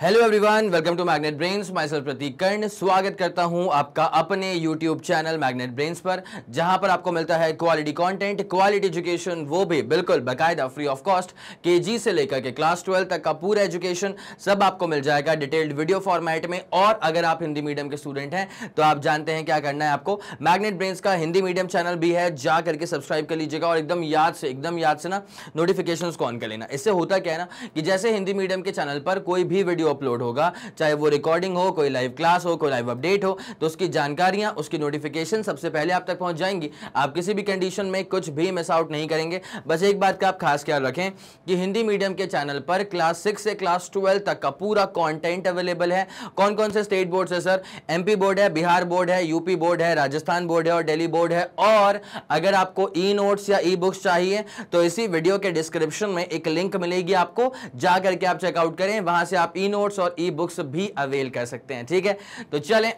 Hello everyone welcome to magnet brains my sir Prateek Karn स्वागत करता हूं आपका अपने यूट्यूब चैनल मैग्नेट ब्रेन्स पर जहां पर आपको मिलता है क्वालिटी कंटेंट क्वालिटी एजुकेशन वो भी बिल्कुल बकायदा फ्री ऑफ कॉस्ट केजी से लेकर के क्लास ट्वेल्व तक का पूरा एजुकेशन सब आपको मिल जाएगा डिटेल्ड वीडियो फॉर्मेट में और अगर आप हिंदी मीडियम के स्टूडेंट हैं तो आप जानते हैं क्या करना है आपको मैग्नेट ब्रेन्स का हिंदी मीडियम चैनल भी है जा करके सब्सक्राइब कर लीजिएगा और एकदम याद से एकदम याद से ना नोटिफिकेशन को ऑन कर लेना इससे होता क्या है ना कि जैसे हिंदी मीडियम के चैनल पर कोई भी वीडियो वीडियो अपलोड होगा चाहे वो रिकॉर्डिंग हो कोई लाइव क्लास हो कोई लाइव अपडेट हो तो उसकी जानकारियां उसकी नोटिफिकेशन सबसे पहले आप तक पहुंच जाएंगी आप किसी भी कंडीशन में कुछ भी मिस आउट नहीं करेंगे बस एक बात का आप खास ख्याल रखें कि हिंदी मीडियम के चैनल पर क्लास सिक्स से क्लास ट्वेल्व तक का पूरा कॉन्टेंट अवेलेबल है कौन कौन से स्टेट बोर्ड है सर एम बोर्ड है बिहार बोर्ड है यूपी बोर्ड है राजस्थान बोर्ड है और डेली बोर्ड है और अगर आपको ई नोट्स या ई बुक्स चाहिए तो इसी वीडियो के डिस्क्रिप्शन में एक लिंक मिलेगी आपको जाकर के आप चेकआउट करें वहां से आप ई नोट्स और ई बुक्स भी अवेल कर सकते हैं ठीक है तो चलें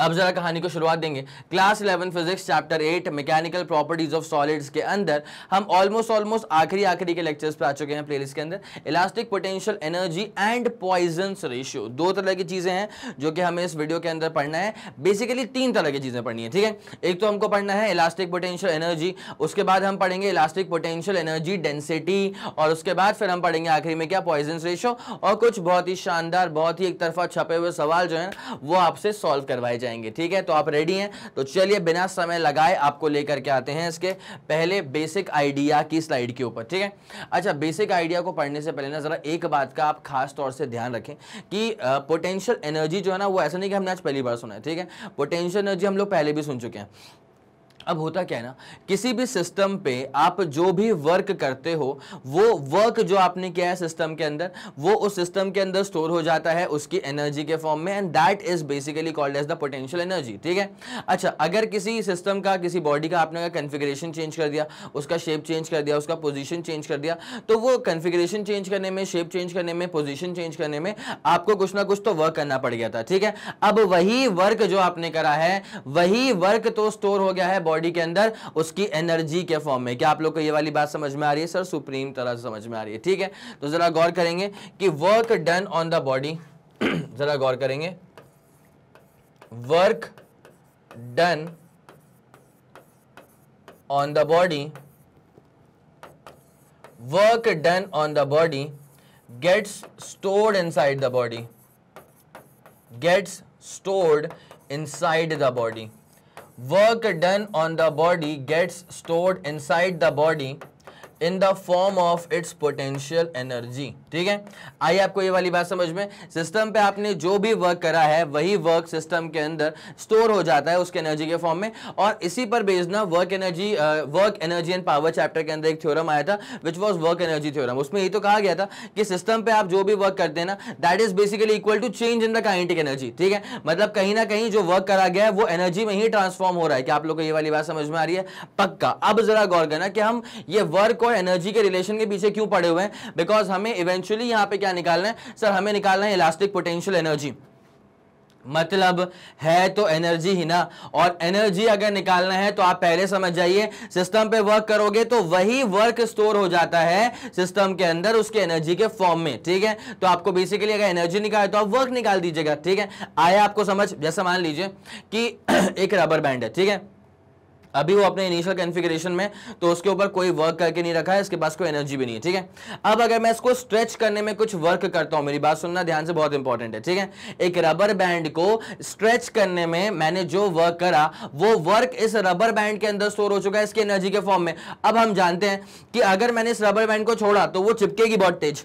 अब जरा कहानी को शुरुआत देंगे class 11 physics chapter 8 mechanical properties of solids के अंदर हम ऑलमोस्ट ऑलमोस्ट आखिरी आखिरी के लेक्चर्स पे आ चुके हैं प्लेलिस्ट के अंदर elastic potential energy and Poisson ratio दो तरह की चीज़ें हैं जो कि हमें इस वीडियो के अंदर पढ़ना है बेसिकली तीन तरह की चीज़ें पढ़नी है ठीक है एक तो हमको पढ़ना है इलास्टिक पोटेंशियल एनर्जी उसके बाद हम पढ़ेंगे इलास्टिक पोटेंशियल एनर्जी डेंसिटी और उसके बाद फिर हम पढ़ेंगे आखिरी में क्या पॉइजन रेशियो और कुछ बहुत ही शानदार बहुत ही एक तरफा छपे हुए सवाल जो है वो आपसे सॉल्व करवाए जाएंगे ठीक है तो आप रेडी हैं तो चलिए बिना समय लगाए आपको लेकर के आते हैं इसके पहले बेसिक आइडिया की स्लाइड के ऊपर ठीक है अच्छा बेसिक आइडिया को पढ़ने से पहले ना ज़रा एक बात का आप खास तौर से ध्यान रखें कि पोटेंशियल एनर्जी जो है ना वो ऐसा नहीं कि हमने आज पहली बार सुना है ठीक है पोटेंशियल एनर्जी हम लोग पहले भी सुन चुके हैं अब होता क्या है ना किसी भी सिस्टम पे आप जो भी वर्क करते हो वो वर्क जो आपने किया है सिस्टम के अंदर वो उस सिस्टम के अंदर स्टोर हो जाता है उसकी एनर्जी के फॉर्म में and that is basically called as the potential energy ठीक है अच्छा अगर किसी सिस्टम का किसी बॉडी का आपने कन्फिग्रेशन चेंज कर दिया उसका शेप चेंज कर दिया उसका पोजिशन चेंज कर दिया तो वो कन्फिग्रेशन चेंज करने में शेप चेंज करने में पोजिशन चेंज करने में आपको कुछ ना कुछ तो वर्क करना पड़ गया था ठीक है अब वही वर्क जो आपने करा है वही वर्क तो स्टोर हो गया है बॉडी के अंदर उसकी एनर्जी के फॉर्म में क्या आप लोग को ये वाली बात समझ में आ रही है सर सुप्रीम तरह समझ में आ रही है ठीक है तो ज़रा गौर करेंगे कि work done on the body ज़रा गौर करेंगे work done on the body work done on the body gets stored inside the body gets stored inside the body work done on the body gets stored inside the body in the form of its potential energy ठीक है आइए आपको ये वाली बात समझ में system पे आपने जो भी वर्क करा है वही वर्क सिस्टम के अंदर स्टोर हो जाता है उसके एनर्जी के फॉर्म में और इसी पर बेस्ड ना work energy work energy and power chapter के अंदर एक थ्योरम आया था which was work energy theorem उसमें ये तो कहा गया था कि सिस्टम पे आप जो भी वर्क करते हैं ना that is basically equal to change in the kinetic energy ठीक है मतलब कहीं ना कहीं जो वर्क करा गया है वो एनर्जी में ही ट्रांसफॉर्म हो रहा है कि आप लोग को ये वाली बात समझ में आ रही है पक्का अब जरा गौर करना कि हम ये वर्क और और एनर्जी के रिलेशन के पीछे क्यों पड़े हुए हैं बिकॉज हमें इवेंचुअली यहाँ पे क्या निकालना है सर हमें निकालना है इलास्टिक पोटेंशियल एनर्जी मतलब है तो एनर्जी ही ना और एनर्जी अगर निकालना है तो आप पहले समझ जाइए सिस्टम पे वर्क करोगे तो वही वर्क स्टोर हो जाता है सिस्टम के अंदर उसके एनर्जी के फॉर्म में ठीक है तो आपको बेसिकली अगर एनर्जी निकाले तो आप वर्क निकाल दीजिएगा ठीक है आया आपको समझ जैसा मान लीजिए कि एक रबर बैंड है ठीक है अभी वो अपने इनिशियल कॉन्फ़िगरेशन में तो उसके ऊपर कोई वर्क करके नहीं रखा है इसके पास कोई एनर्जी भी नहीं है ठीक है अब अगर मैं इसको स्ट्रेच करने में कुछ वर्क करता हूं मेरी बात सुनना ध्यान से बहुत इंपॉर्टेंट है ठीक है एक रबर बैंड को स्ट्रेच करने में मैंने जो वर्क करा वो वर्क इस रबर बैंड के अंदर स्टोर हो चुका है इसकी एनर्जी के फॉर्म में अब हम जानते हैं कि अगर मैंने इस रबर बैंड को छोड़ा तो वो चिपकेगी बहुत तेज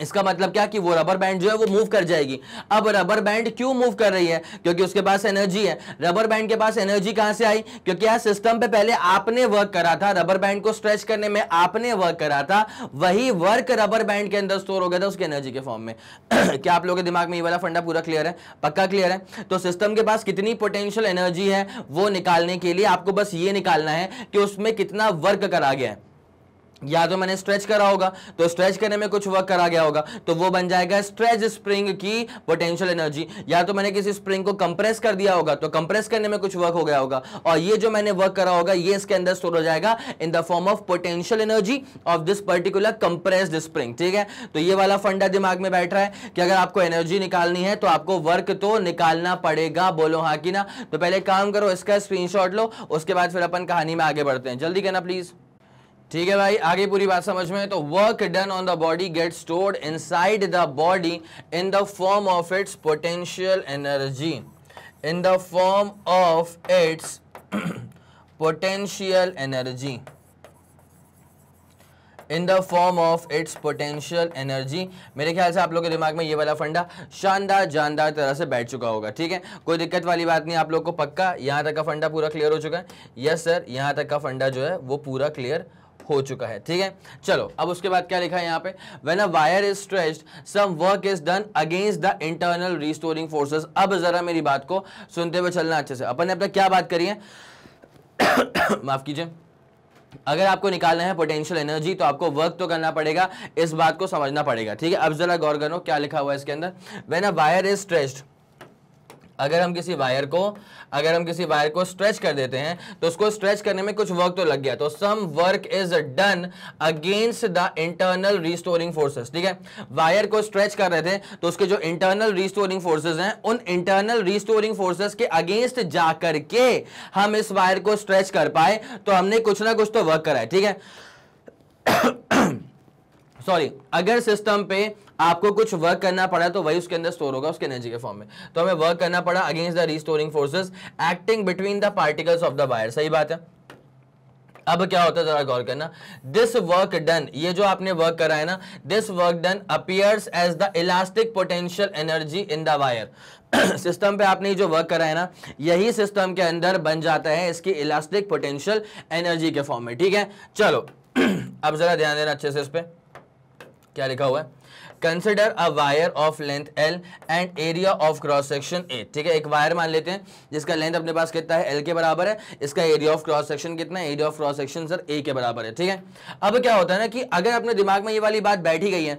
इसका मतलब क्या कि वो रबर बैंड जो है वो मूव कर जाएगी अब रबर बैंड क्यों मूव कर रही है क्योंकि उसके पास एनर्जी है रबर बैंड के पास एनर्जी कहां से आई क्योंकि यार सिस्टम पे पहले आपने वर्क करा था रबर बैंड को स्ट्रेच करने में आपने वर्क करा था वही वर्क रबर बैंड के अंदर स्टोर हो गया था उसके एनर्जी के फॉर्म में क्या आप लोगों के दिमाग में ये वाला फंडा पूरा क्लियर है पक्का क्लियर है तो सिस्टम के पास कितनी पोटेंशियल एनर्जी है वो निकालने के लिए आपको बस ये निकालना है कि उसमें कितना वर्क करा गया है या तो मैंने स्ट्रेच करा होगा तो स्ट्रेच करने में कुछ वर्क करा गया होगा तो वो बन जाएगा स्ट्रेच स्प्रिंग की पोटेंशियल एनर्जी या तो मैंने किसी स्प्रिंग को कंप्रेस कर दिया होगा तो कंप्रेस करने में कुछ वर्क हो गया होगा और ये जो मैंने वर्क करा होगा ये इसके अंदर स्टोर हो जाएगा in the form of potential energy of this particular compressed spring ठीक है तो ये वाला फंडा दिमाग में बैठ रहा है कि अगर आपको एनर्जी निकालनी है तो आपको वर्क तो निकालना पड़ेगा बोलो हाँ कि ना तो पहले काम करो इसका स्क्रीन लो उसके बाद फिर अपन कहानी में आगे बढ़ते हैं जल्दी कहना प्लीज़ ठीक है भाई आगे पूरी बात समझ में तो work done on the body get stored inside the body in the form of its potential energy in the form of its potential energy in the form of its potential energy मेरे ख्याल से आप लोग के दिमाग में ये वाला फंडा शानदार जानदार तरह से बैठ चुका होगा ठीक है कोई दिक्कत वाली बात नहीं आप लोग को पक्का यहाँ तक का फंडा पूरा क्लियर हो चुका है यस सर यहाँ तक का फंडा जो है वो पूरा क्लियर हो चुका है ठीक है चलो अब उसके बाद क्या लिखा है यहाँ पे when a wire is stressed some work is done against the internal restoring forces अब जरा मेरी बात को सुनते हुए चलना अच्छे से अपन ने अब तक क्या बात करी है माफ कीजिए अगर आपको निकालना है पोटेंशियल एनर्जी तो आपको वर्क तो करना पड़ेगा इस बात को समझना पड़ेगा ठीक है अब जरा गौर करो क्या लिखा हुआ है इसके अंदर when a wire is stressed अगर हम किसी वायर को अगर हम किसी वायर को स्ट्रेच कर देते हैं तो उसको स्ट्रेच करने में कुछ वर्क तो लग गया तो some work is done against the internal restoring forces ठीक है वायर को स्ट्रेच कर रहे थे तो उसके जो इंटरनल रिस्टोरिंग फोर्सेस हैं उन इंटरनल रिस्टोरिंग फोर्सेस के अगेंस्ट जाकर के हम इस वायर को स्ट्रेच कर पाए तो हमने कुछ ना कुछ तो वर्क करा है ठीक है सॉरी अगर सिस्टम पे आपको कुछ वर्क करना पड़ा तो वही उसके अंदर स्टोर होगा उसके एनर्जी के फॉर्म में तो हमें वर्क करना पड़ा against the restoring forces acting between the particles of the wire सही बात है अब क्या होता है जरा गौर करना दिस वर्क डन ये जो आपने वर्क करा है ना this work done appears as the elastic potential energy in the wire system पे आपने जो वर्क करा है ना यही सिस्टम के अंदर बन जाता है इसकी इलास्टिक पोटेंशियल एनर्जी के फॉर्म में ठीक है चलो अब जरा ध्यान देना अच्छे से इस पर क्या लिखा हुआ है consider a wire of length L and area of cross section A ठीक है एक वायर मान लेते हैं जिसका लेंथ अपने पास कितना है एल के बराबर है इसका एरिया ऑफ क्रॉस सेक्शन कितना है area of cross section sir A के बराबर है ठीक है अब क्या होता है ना कि अगर अपने दिमाग में ये वाली बात बैठी गई है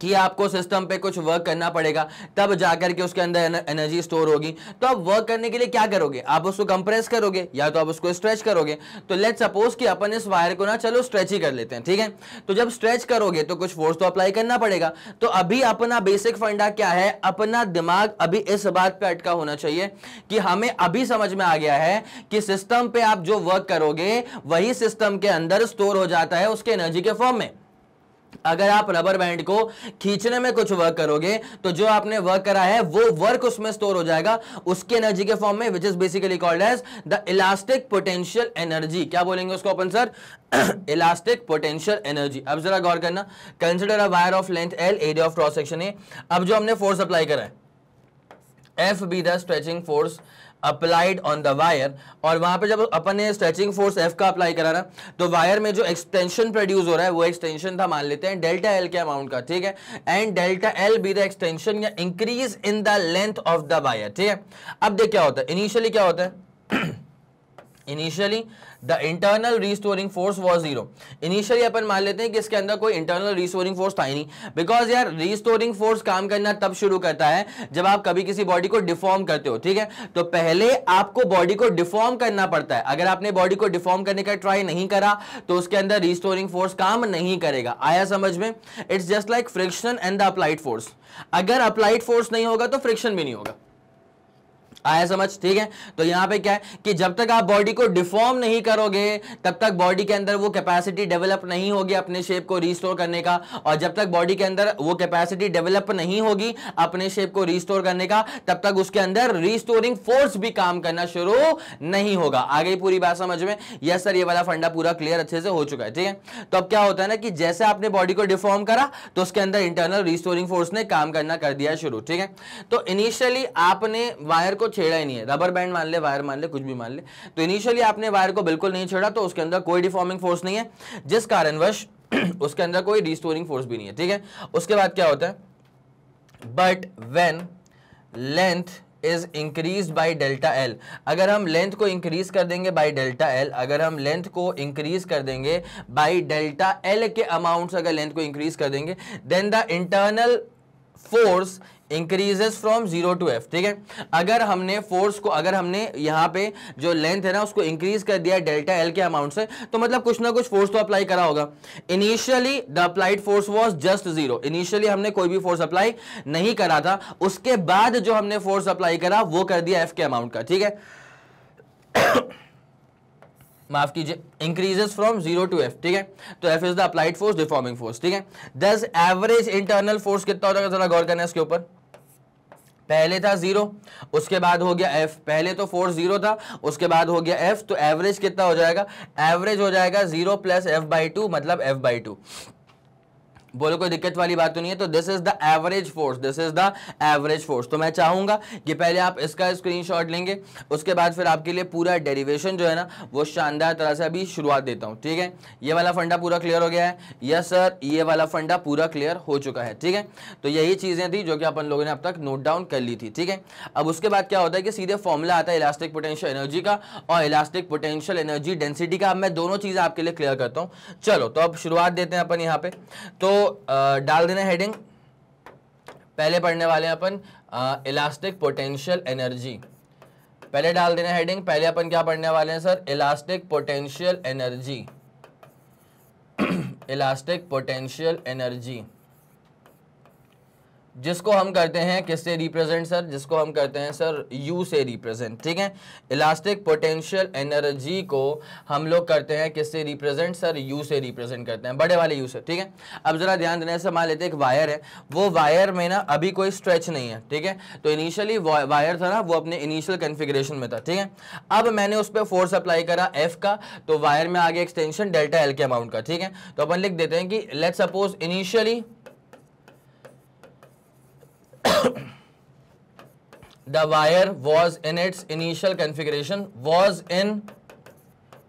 कि आपको सिस्टम पे कुछ वर्क करना पड़ेगा तब जाकर के उसके अंदर एनर्जी स्टोर होगी तो आप वर्क करने के लिए क्या करोगे आप उसको कंप्रेस करोगे या तो आप उसको स्ट्रेच करोगे तो लेट सपोज कि अपन इस वायर को ना चलो स्ट्रेच ही कर लेते हैं ठीक है तो जब स्ट्रेच करोगे तो कुछ फोर्स तो अप्लाई करना पड़ेगा तो अभी अपना बेसिक फंडा क्या है अपना दिमाग अभी इस बात पर अटका होना चाहिए कि हमें अभी समझ में आ गया है कि सिस्टम पे आप जो वर्क करोगे वही सिस्टम के अंदर स्टोर हो जाता है उसके एनर्जी के फॉर्म में अगर आप रबर बैंड को खींचने में कुछ वर्क करोगे तो जो आपने वर्क करा है वो वर्क उसमें स्टोर हो जाएगा उसके एनर्जी के फॉर्म में which is basically called as the elastic potential energy क्या बोलेंगे उसको अपन सर इलास्टिक पोटेंशियल एनर्जी अब जरा गौर करना consider a wire of length L area of cross section A अब जो हमने फोर्स अप्लाई करा है F be the stretching force applied on the wire और वहां पर जब अपन ने स्ट्रेचिंग फोर्स एफ का अप्लाई करा ना तो वायर में जो एक्सटेंशन प्रोड्यूस हो रहा है वो एक्सटेंशन था मान लेते हैं डेल्टा एल के अमाउंट का ठीक है and delta L be the extension or increase in the length of the wire ठीक है अब देख क्या होता है इनिशियली क्या होता है initially the internal restoring force was zero initially अपन मान लेते हैं कि इसके अंदर कोई इंटरनल रिस्टोरिंग फोर्स था ही नहीं बिकॉज यार रिस्टोरिंग फोर्स काम करना तब शुरू करता है जब आप कभी किसी बॉडी को डिफॉर्म करते हो ठीक है तो पहले आपको बॉडी को डिफॉर्म करना पड़ता है अगर आपने बॉडी को डिफॉर्म करने का ट्राई नहीं करा तो उसके अंदर रिस्टोरिंग फोर्स काम नहीं करेगा आया समझ में it's just like friction and the applied force अगर अप्लाइड फोर्स नहीं होगा तो फ्रिक्शन भी नहीं होगा आया समझ ठीक है तो यहाँ पे क्या है कि जब तक आप बॉडी को डिफॉर्म नहीं करोगे तब तक बॉडी के अंदर वो कैपेसिटी डेवलप नहीं होगी अपने शेप को रिस्टोर करने का और जब तक बॉडी के अंदर वो कैपेसिटी डेवलप नहीं होगी अपने शेप को रिस्टोर करने का तब तक उसके अंदर रिस्टोरिंग फोर्स भी काम करना शुरू नहीं होगा आगे पूरी बात समझ में यस सर ये वाला फंडा पूरा क्लियर अच्छे से हो चुका है ठीक है तो अब क्या होता है ना कि जैसे आपने बॉडी को डिफॉर्म करा तो उसके अंदर इंटरनल रिस्टोरिंग फोर्स ने काम करना कर दिया शुरू ठीक है तो इनिशियली आपने वायर को छेड़ा ही नहीं है रबर बैंड मान ले वायर मान ले कुछ भी मान ले तो इनिशियली आपने वायर को बिल्कुल नहीं छेड़ा तो उसके अंदर कोई डिफॉर्मिंग फोर्स नहीं है जिस कारणवश उसके अंदर कोई रिस्टोरिंग फोर्स भी नहीं है ठीक है उसके बाद क्या होता है but when length is increase by delta L अगर हम लेंथ को इंक्रीज कर देंगे बाई डेल्टा एल अगर हम लेंथ को इंक्रीज कर देंगे बाई डेल्टा एल के अमाउंट अगर लेंथ को इंक्रीज कर देंगे then the internal force increases from zero to F ठीक है अगर हमने फोर्स को अगर हमने यहाँ पे जो लेंथ है ना उसको इंक्रीज कर दिया डेल्टा एल के अमाउंट से तो मतलब कुछ ना कुछ फोर्स तो अप्लाई करा होगा initially the applied force was just zero initially हमने कोई भी फोर्स अप्लाई नहीं करा था उसके बाद जो हमने फोर्स अप्लाई करा वो कर दिया एफ के अमाउंट का ठीक है माफ कीजिए increases from zero to F ठीक है तो F is the applied force deforming force ठीक है दस एवरेज इंटरनल फोर्स कितना होता है जरा गौर करना है इसके ऊपर पहले था जीरो उसके बाद हो गया एफ पहले तो फोर जीरो था उसके बाद हो गया एफ तो एवरेज कितना हो जाएगा एवरेज हो जाएगा zero plus F by two मतलब एफ बाई टू बोलो कोई दिक्कत वाली बात तो नहीं है तो this is the average force this is the average force तो मैं चाहूंगा कि पहले आप इसका स्क्रीनशॉट लेंगे उसके बाद फिर आपके लिए पूरा डेरिवेशन जो है ना वो शानदार तरह से अभी शुरुआत देता हूं ठीक है ये वाला फंडा पूरा क्लियर हो गया है यस सर ये वाला फंडा पूरा क्लियर हो चुका है ठीक है तो यही चीजें थी जो कि अपन लोगों ने अब तक नोट डाउन कर ली थी ठीक है अब उसके बाद क्या होता है कि सीधे फॉर्मूला आता है इलास्टिक पोटेंशियल एनर्जी का और इलास्टिक पोटेंशियल एनर्जी डेंसिटी का अब मैं दोनों चीजें आपके लिए क्लियर करता हूँ चलो तो अब शुरुआत देते हैं अपन यहाँ पे तो डाल देना हेडिंग पहले पढ़ने वाले हैं अपन इलास्टिक पोटेंशियल एनर्जी पहले डाल देना हेडिंग पहले अपन क्या पढ़ने वाले हैं sir elastic potential energy elastic potential energy जिसको हम करते हैं किससे रिप्रेजेंट सर जिसको हम करते हैं सर यू से रिप्रेजेंट ठीक है इलास्टिक पोटेंशियल एनर्जी को हम लोग करते हैं किससे रिप्रेजेंट सर यू से रिप्रेजेंट करते हैं बड़े वाले यू से ठीक है अब ज़रा ध्यान देने से मान लेते तो हैं एक वायर है वो वायर में ना अभी कोई स्ट्रेच नहीं है ठीक है तो इनिशियली वायर था ना वो अपने इनिशियल कन्फिग्रेशन में था ठीक है अब मैंने उस पर फोर्स अप्लाई करा एफ का तो वायर में आगे एक्सटेंशन डेल्टा एल के अमाउंट का ठीक है तो अपन लिख देते हैं कि let suppose initially the wire was in its initial configuration was in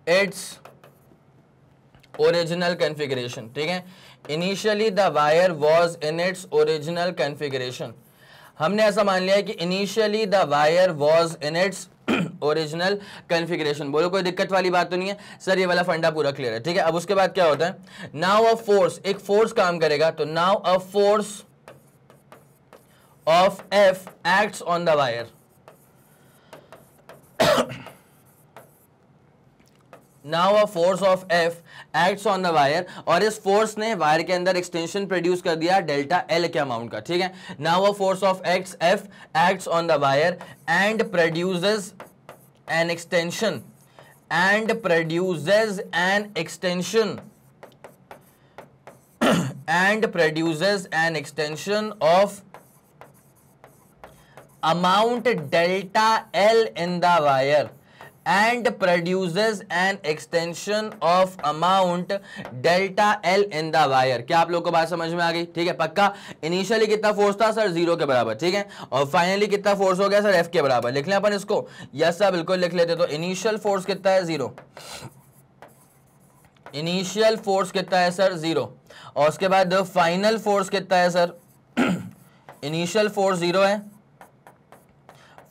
its original configuration ठीक है initially the wire was in its original configuration हमने ऐसा मान लिया है कि initially the wire was in its original configuration बोलो कोई दिक्कत वाली बात तो नहीं है सर ये वाला फंडा पूरा क्लियर है ठीक है अब उसके बाद क्या होता है नाउ अ फोर्स एक फोर्स काम करेगा तो now a force of F acts on the wire. Now a force of F acts on the wire और इस फोर्स ने वायर के अंदर एक्सटेंशन प्रोड्यूस कर दिया डेल्टा एल के अमाउंट का ठीक है now a force of acts F acts on the wire and produces an extension and produces an extension and produces an extension of amount delta L in the wire and produces an extension of amount delta L in the wire क्या आप लोग को बात समझ में आ गई ठीक है पक्का इनिशियली कितना फोर्स था सर जीरो के बराबर ठीक है और फाइनली कितना फोर्स हो गया सर एफ के बराबर लिख लें अपन इसको यस सर बिल्कुल लिख लेते तो इनिशियल फोर्स कितना है जीरो इनिशियल फोर्स कितना है सर जीरो और उसके बाद फाइनल फोर्स कितना है सर इनिशियल फोर्स जीरो है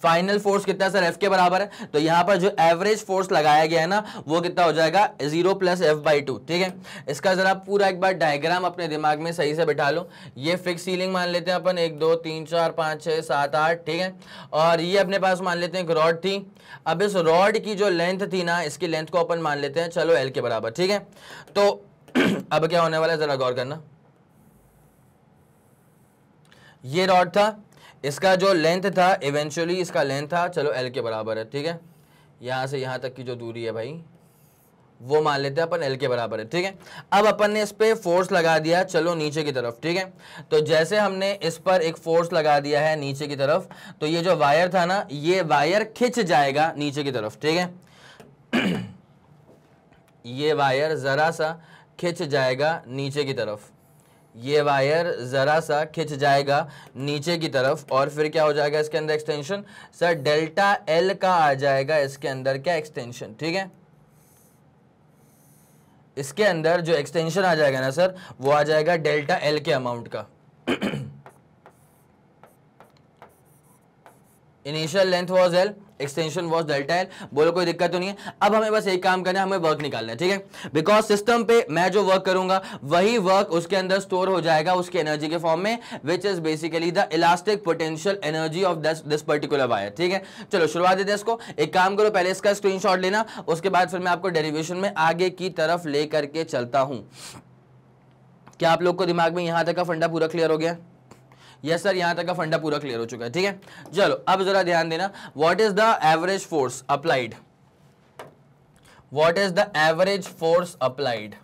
फाइनल फोर्स कितना सर एफ के बराबर है तो यहां पर जो एवरेज फोर्स लगाया गया है ना वो कितना हो जाएगा zero plus F by two ठीक है इसका जरा पूरा एक बार डायग्राम अपने दिमाग में सही से बैठा लो ये फिक्स सीलिंग मान लेते हैं अपन एक दो तीन चार पाँच छः सात आठ ठीक है और ये अपने पास मान लेते हैं एक रॉड थी अब इस रॉड की जो लेंथ थी ना इसकी लेंथ को अपन मान लेते हैं चलो एल के बराबर ठीक है तो अब क्या होने वाला है जरा गौर करना ये रॉड था इसका जो लेंथ था इवेंचुअली इसका लेंथ था चलो एल के बराबर है ठीक है यहाँ से यहाँ तक की जो दूरी है भाई वो मान लेते हैं अपन एल के बराबर है ठीक है अब अपन ने इस पर फोर्स लगा दिया चलो नीचे की तरफ ठीक है तो जैसे हमने इस पर एक फोर्स लगा दिया है नीचे की तरफ तो ये जो वायर था ना ये वायर खिंच जाएगा नीचे की तरफ ठीक है ये वायर ज़रा सा खिंच जाएगा नीचे की तरफ ये वायर ज़रा सा खिंच जाएगा नीचे की तरफ और फिर क्या हो जाएगा इसके अंदर एक्सटेंशन सर डेल्टा एल का आ जाएगा इसके अंदर क्या एक्सटेंशन ठीक है इसके अंदर जो एक्सटेंशन आ जाएगा ना सर वो आ जाएगा डेल्टा एल के अमाउंट का initial length was L extension was delta L बोलो कोई दिक्कत तो नहीं है अब हमें बस एक काम करना है हमें वर्क निकालना है ठीक है बिकॉज सिस्टम पे मैं जो वर्क करूंगा वही वर्क उसके अंदर स्टोर हो जाएगा उसके एनर्जी के फॉर्म में which is basically the elastic potential energy of this this particular wire ठीक है चलो शुरुआत देते हैं इसको एक काम करो पहले इसका स्क्रीन लेना उसके बाद फिर मैं आपको डेरिवेशन में आगे की तरफ लेकर के चलता हूँ क्या आप लोग को दिमाग में यहाँ तक का फंडा पूरा क्लियर हो गया यस सर यहां तक का फंडा पूरा क्लियर हो चुका है ठीक है चलो अब जरा ध्यान देना what is the average force applied what is the average force applied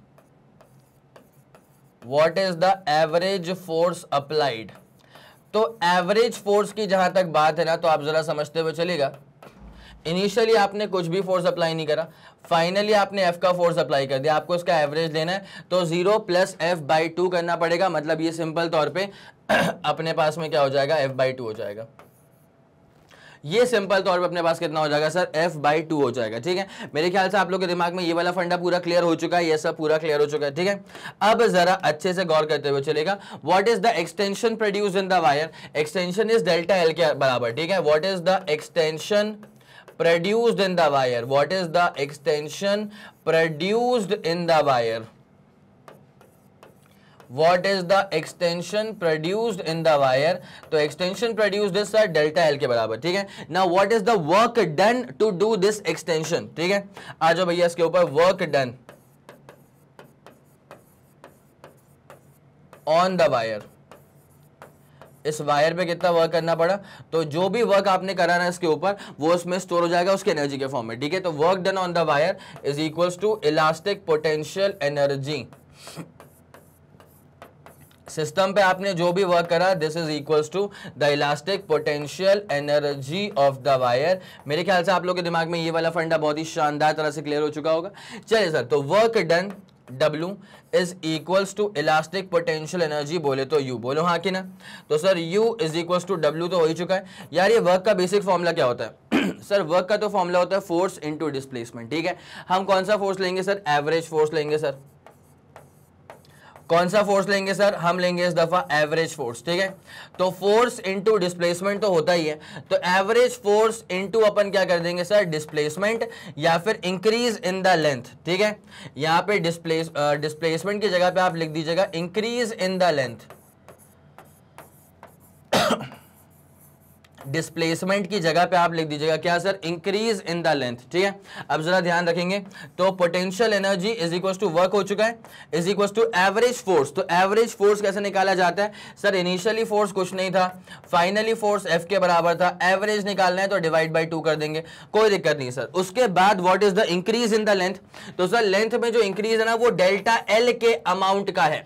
what is the average force applied तो एवरेज फोर्स की जहां तक बात है ना तो आप जरा समझते हुए चलेगा इनिशियली आपने कुछ भी फोर्स अप्लाई नहीं करा फाइनली आपने एफ का फोर्स अप्लाई कर दिया आपको इसका एवरेज लेना है तो zero plus F by two करना पड़ेगा मतलब ये सिंपल तौर पे अपने पास में क्या हो जाएगा एफ बाई टू हो जाएगा ये सिंपल तौर पे अपने पास कितना हो जाएगा सर एफ बाई टू हो जाएगा ठीक है मेरे ख्याल से आप लोग के दिमाग में ये वाला फंडा पूरा क्लियर हो चुका है ये सब पूरा क्लियर हो चुका है ठीक है अब जरा अच्छे से गौर करते हुए चलेगा what is the extension produce in the wire extension is delta L के बराबर ठीक है what is the extension produced in the wire what is the extension produced in the wire what is the extension produced in the wire तो extension produced is sir delta L के बराबर ठीक है ना what is the work done to do this extension ठीक है आ जाओ भैया इसके ऊपर work done on the wire इस वायर पे कितना वर्क करना पड़ा तो जो भी वर्क आपने कराना ना इसके ऊपर वो उसमें स्टोर हो जाएगा उसके एनर्जी के फॉर्म में ठीक है तो work done on the wire is equals to elastic potential energy system पे आपने जो भी वर्क करा this is equals to the elastic potential energy of the wire मेरे ख्याल से आप लोग के दिमाग में ये वाला फंडा बहुत ही शानदार तरह से क्लियर हो चुका होगा चलिए सर तो work done W is equals to elastic potential energy बोले तो U बोलो हाँ कि ना तो sir U is equals to W तो हो ही चुका है यार ये वर्क का बेसिक फॉर्मूला क्या होता है सर वर्क का तो फॉर्मूला होता है फोर्स इनटू डिस्प्लेसमेंट ठीक है हम कौन सा फोर्स लेंगे सर एवरेज फोर्स लेंगे सर कौन सा फोर्स लेंगे सर हम लेंगे इस दफा एवरेज फोर्स ठीक है तो फोर्स इंटू डिस्प्लेसमेंट तो होता ही है तो एवरेज फोर्स इंटू अपन क्या कर देंगे सर डिस्प्लेसमेंट या फिर इंक्रीज इन द लेंथ ठीक है यहां पे डिस्प्लेस डिस्प्लेसमेंट की जगह पे आप लिख दीजिएगा increase in the length displacement की जगह पे आप लिख दीजिएगा क्या sir increase in the length ठीक है अब जरा ध्यान रखेंगे तो potential energy is equal to work हो चुका है is equal to average force तो एवरेज फोर्स कैसे निकाला जाता है सर इनिशियली फोर्स कुछ नहीं था फाइनली फोर्स एफ के बराबर था एवरेज निकालना है तो डिवाइड बाई टू कर देंगे कोई दिक्कत नहीं सर उसके बाद what is the increase in the length तो सर लेंथ में जो इंक्रीज है ना वो डेल्टा एल के अमाउंट का है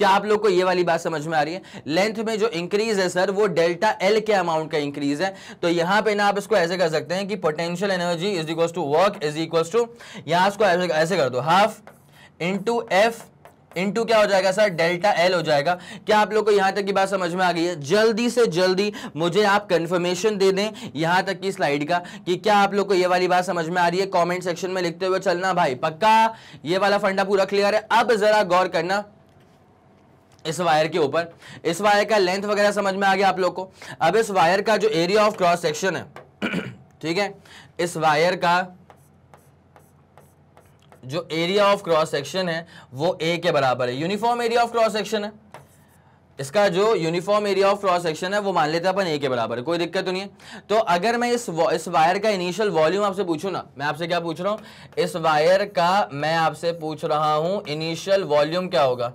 क्या आप लोग को ये वाली बात समझ में आ रही है लेंथ में जो इंक्रीज है सर वो डेल्टा एल के अमाउंट का इंक्रीज है तो यहां पे ना आप इसको ऐसे कर सकते हैं कि potential energy is equal to work is equal to यहां इसको ऐसे ऐसे कर दो हाफ इंटू एफ इंटू क्या हो जाएगा सर डेल्टा एल हो जाएगा क्या आप लोग को यहां तक की बात समझ में आ गई है जल्दी से जल्दी मुझे आप कंफर्मेशन दे दें यहां तक की स्लाइड का कि क्या आप लोग को ये वाली बात समझ में आ रही है कमेंट सेक्शन में लिखते हुए चलना भाई पक्का ये वाला फंडा पूरा क्लियर है अब जरा गौर करना इस वायर के ऊपर इस वायर का लेंथ वगैरह समझ में आ गया आप लोग को अब इस वायर का जो एरिया ऑफ क्रॉस सेक्शन है ठीक है इस वायर का जो एरिया ऑफ क्रॉस सेक्शन है वो ए के बराबर है uniform area of cross section है इसका जो uniform area of cross section है वो मान लेते हैं अपन ए के बराबर है कोई दिक्कत तो नहीं है तो अगर मैं इस इस वायर का इनिशियल वॉल्यूम आपसे पूछूं ना मैं आपसे क्या पूछ रहा हूं इस वायर का मैं आपसे पूछ रहा हूं इनिशियल वॉल्यूम क्या होगा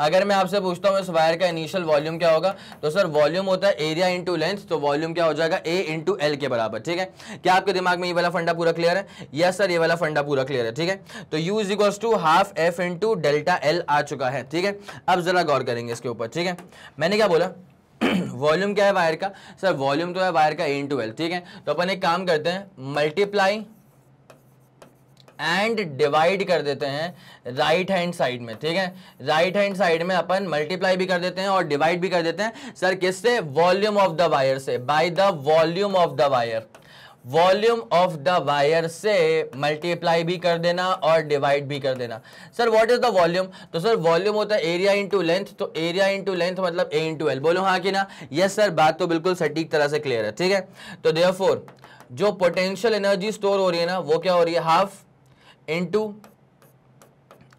अगर मैं आपसे पूछता हूँ इस वायर का इनिशियल वॉल्यूम क्या होगा तो सर वॉल्यूम होता है एरिया इंटू लेंथ तो वॉल्यूम क्या हो जाएगा ए इंटू एल के बराबर ठीक है क्या आपके दिमाग में ये वाला फंडा पूरा क्लियर है यस सर ये वाला फंडा पूरा क्लियर है ठीक है तो U is equals to half F into delta L आ चुका है ठीक है अब जरा गौर करेंगे इसके ऊपर ठीक है मैंने क्या बोला वॉल्यूम क्या है वायर का सर वॉल्यूम तो है वायर का ए इंटू एल ठीक है तो अपन एक काम करते हैं मल्टीप्लाई एंड डिवाइड कर देते हैं राइट हैंड साइड में ठीक है राइट हैंड साइड में अपन मल्टीप्लाई भी कर देते हैं और डिवाइड भी कर देते हैं सर किससे वॉल्यूम ऑफ द वायर से by the volume of the wire volume of the wire से मल्टीप्लाई भी कर देना और डिवाइड भी कर देना sir what is the volume तो सर वॉल्यूम होता है एरिया इंटू लेंथ तो एरिया इंटू लेंथ मतलब ए इंटू एल बोलो हाँ कि ना यस सर बात तो बिल्कुल सटीक तरह से क्लियर है ठीक है तो देयरफॉर जो पोटेंशियल एनर्जी स्टोर हो रही है ना वो क्या हो रही है हाफ into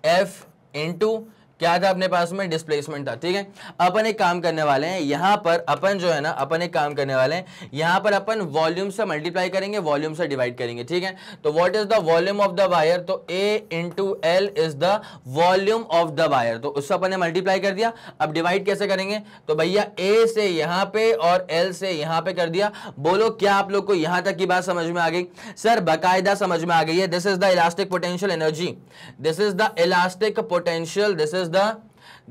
f into क्या था अपने पास में डिस्प्लेसमेंट था ठीक है अपन एक काम करने वाले हैं यहां पर अपन जो है ना अपन एक काम करने वाले हैं यहां पर अपन वॉल्यूम से मल्टीप्लाई करेंगे वॉल्यूम से डिवाइड करेंगे ठीक है तो what is the volume of the wire तो A into L is the volume of the wire तो उससे अपन ने मल्टीप्लाई कर दिया अब डिवाइड कैसे करेंगे तो भैया ए से यहां पर और एल से यहां पर कर दिया बोलो क्या आप लोग को यहां तक की बात समझ में आ गई सर बाकायदा समझ में आ गई है this is the elastic potential energy this is the elastic potential this is is the